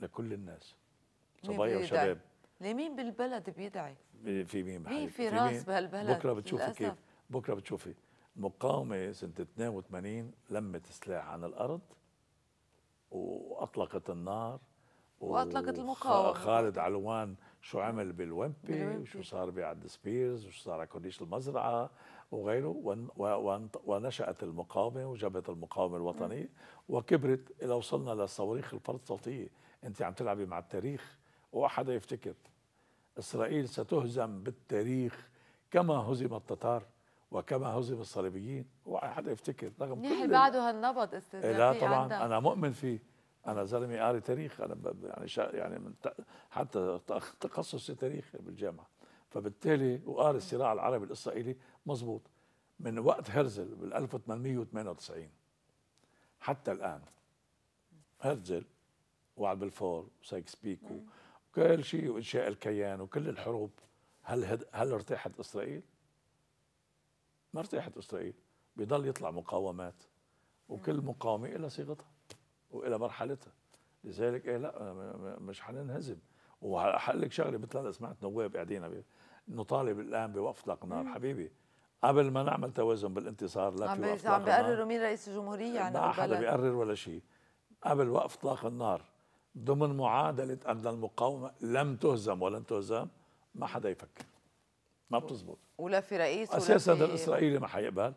لكل الناس صبايا وشباب لمين بالبلد بيدعي؟ في مين بحاجة. مين في راس بهالبلد بكره بتشوفي كيف بكره بتشوفي المقاومه سنه 82 لمت سلاح عن الارض واطلقت النار واطلقت المقاومه خالد علوان شو عمل بالومبي وشو صار بعد سبيرز وشو صار على كورنيش المزرعه وغيره ونشأت المقاومة وجبهه المقاومة الوطنية وكبرت إلى وصلنا للصواريخ الفرد الصوتية أنت عم تلعبي مع التاريخ واحد يفتكر إسرائيل ستهزم بالتاريخ كما هزم التتار وكما هزم الصليبيين وحدا يفتكر رغم كل بعده هالنبض استاذ إيه، لا طبعا عندها. أنا مؤمن فيه انا زلمه قاري تاريخ انا يعني يعني من حتى تخصصي تاريخ بالجامعه فبالتالي وقاري الصراع العربي الاسرائيلي مزبوط من وقت هرزل بال 1898 حتى الان هرزل وعد بالفور وسايكس بيكو وكل شيء وانشاء الكيان وكل الحروب هل هد هل ارتاحت اسرائيل؟ ما ارتاحت اسرائيل بيضل يطلع مقاومات وكل مقاومه لها صيغتها والى مرحلتها لذلك ايه لا مش هننهزم وهقول لك شغله مثل هذا سمعت نواب قاعدين نطالب الان بوقف اطلاق النار حبيبي قبل ما نعمل توازن بالانتصار لا في وقف عم بيقرروا مين رئيس الجمهوريه يعني ما حدا بيقرر ولا شيء قبل وقف اطلاق النار ضمن معادله ان المقاومه لم تهزم ولن تهزم ما حدا يفكر ما بتزبط ولا في رئيس اساسا الاسرائيلي ما حيقبل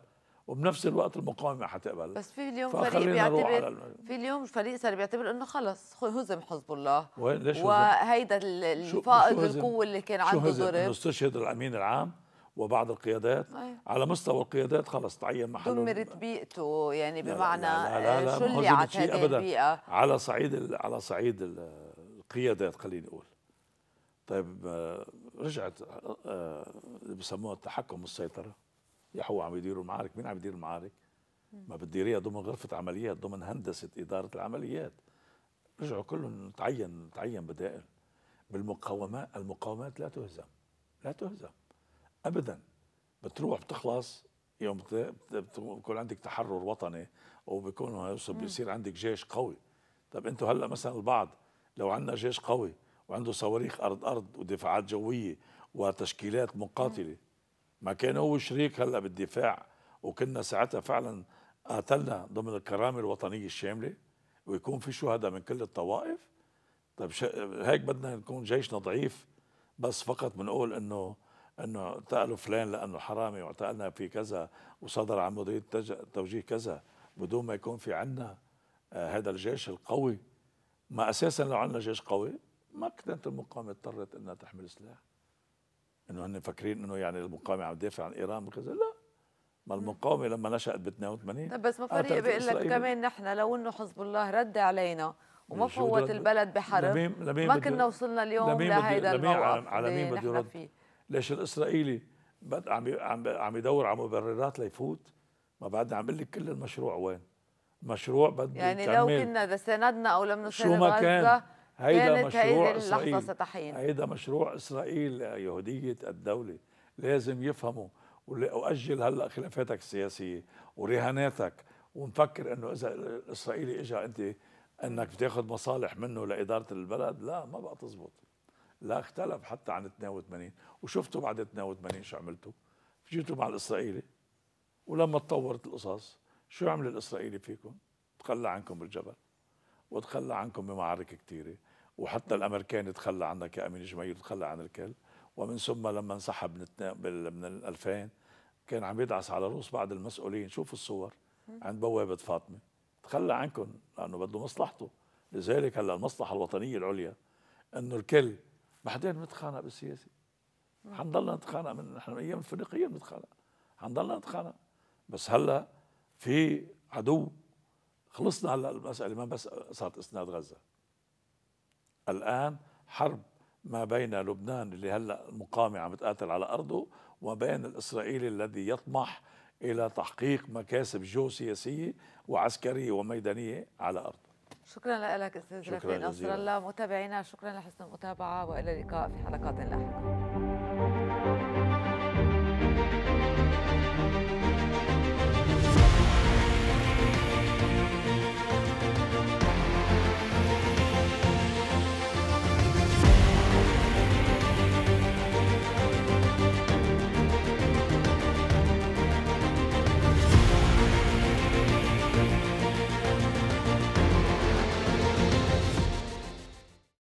وبنفس الوقت المقاومه حتقبل بس في اليوم فريق بيعتبر في اليوم فريق صار بيعتبر انه خلص هزم حزب الله وهيدا الفائض القوه اللي كان عنده ضرب استشهد الامين العام وبعض القيادات أيه. على مستوى القيادات خلص تعين محله دمرت بيئته يعني بمعنى لا لا لا لا آه، شو اللي شلعت هذه البيئه على صعيد على صعيد القيادات خليني اقول طيب آه، رجعت آه، اللي بسموها التحكم والسيطره يا هو عم يديروا المعارك مين عم يدير المعارك ما بتديريها ضمن غرفه عمليات ضمن هندسه اداره العمليات رجعوا كلهم تعين تعين بدائل بالمقاومات المقاومات لا تهزم لا تهزم ابدا بتروح بتخلص يوم بتكون عندك تحرر وطني وبكون بيصير عندك جيش قوي طب انتم هلا مثلا البعض لو عندنا جيش قوي وعنده صواريخ ارض ارض ودفاعات جويه وتشكيلات مقاتله ما كان هو شريك هلا بالدفاع وكنا ساعتها فعلا قاتلنا ضمن الكرامه الوطنيه الشامله ويكون في شهداء من كل الطوائف طيب هيك بدنا نكون جيشنا ضعيف بس فقط بنقول انه انه اعتقلوا فلان لانه حرامي واعتقلنا في كذا وصدر عن مديريه توجيه كذا بدون ما يكون في عنا آه، هذا الجيش القوي ما اساسا لو عندنا جيش قوي ما كانت المقاومه اضطرت انها تحمل سلاح انه هن فاكرين انه يعني المقاومه عم تدافع عن ايران وكذا لا ما المقاومه لما نشات ب طيب، 82 بس ما آه، فريق بيقول لك كمان نحن لو انه حزب الله رد علينا وما إيه، فوت البلد بحرب لمين لمين ما كنا وصلنا اليوم لهيدا الموقف على مين بده يرد ليش الاسرائيلي عم عم يدور على مبررات ليفوت ما بعد عم بقول لك كل المشروع وين مشروع بده يعني لو كنا ساندنا او لم نساند شو ما كان هيدا مشروع هيدا إسرائيل هيدا مشروع إسرائيل يهودية الدولة لازم يفهموا وأجل هلأ خلافاتك السياسية ورهاناتك ونفكر أنه إذا الإسرائيلي إجا أنت أنك بتاخذ مصالح منه لإدارة البلد لا ما بقى تزبط لا اختلف حتى عن 82 وشفتوا بعد 82 شو عملتوا جيتوا مع الإسرائيلي ولما تطورت القصص شو عمل الإسرائيلي فيكم تخلى عنكم بالجبل وتخلى عنكم بمعارك كثيره وحتى الامريكان تخلى عنها كامين جميل تخلى عن الكل ومن ثم لما انسحب من من ال 2000 كان عم يدعس على رؤوس بعض المسؤولين شوفوا الصور عند بوابه فاطمه تخلى عنكم لانه بده مصلحته لذلك هلا المصلحه الوطنيه العليا انه الكل بعدين متخانق بالسياسه حنضلنا نتخانق من نحن ايام الفريقيه بنتخانق حنضلنا نتخانق بس هلا في عدو خلصنا هلا المساله ما بس صارت اسناد غزه الآن حرب ما بين لبنان اللي هلا المقاومة عم تقاتل على أرضه وما بين الإسرائيلي الذي يطمح إلى تحقيق مكاسب جيوسياسية وعسكرية وميدانية على أرضه شكرا لك استاذ رفيق نصر الله متابعينا شكرا لحسن المتابعه والى اللقاء في حلقات لاحقه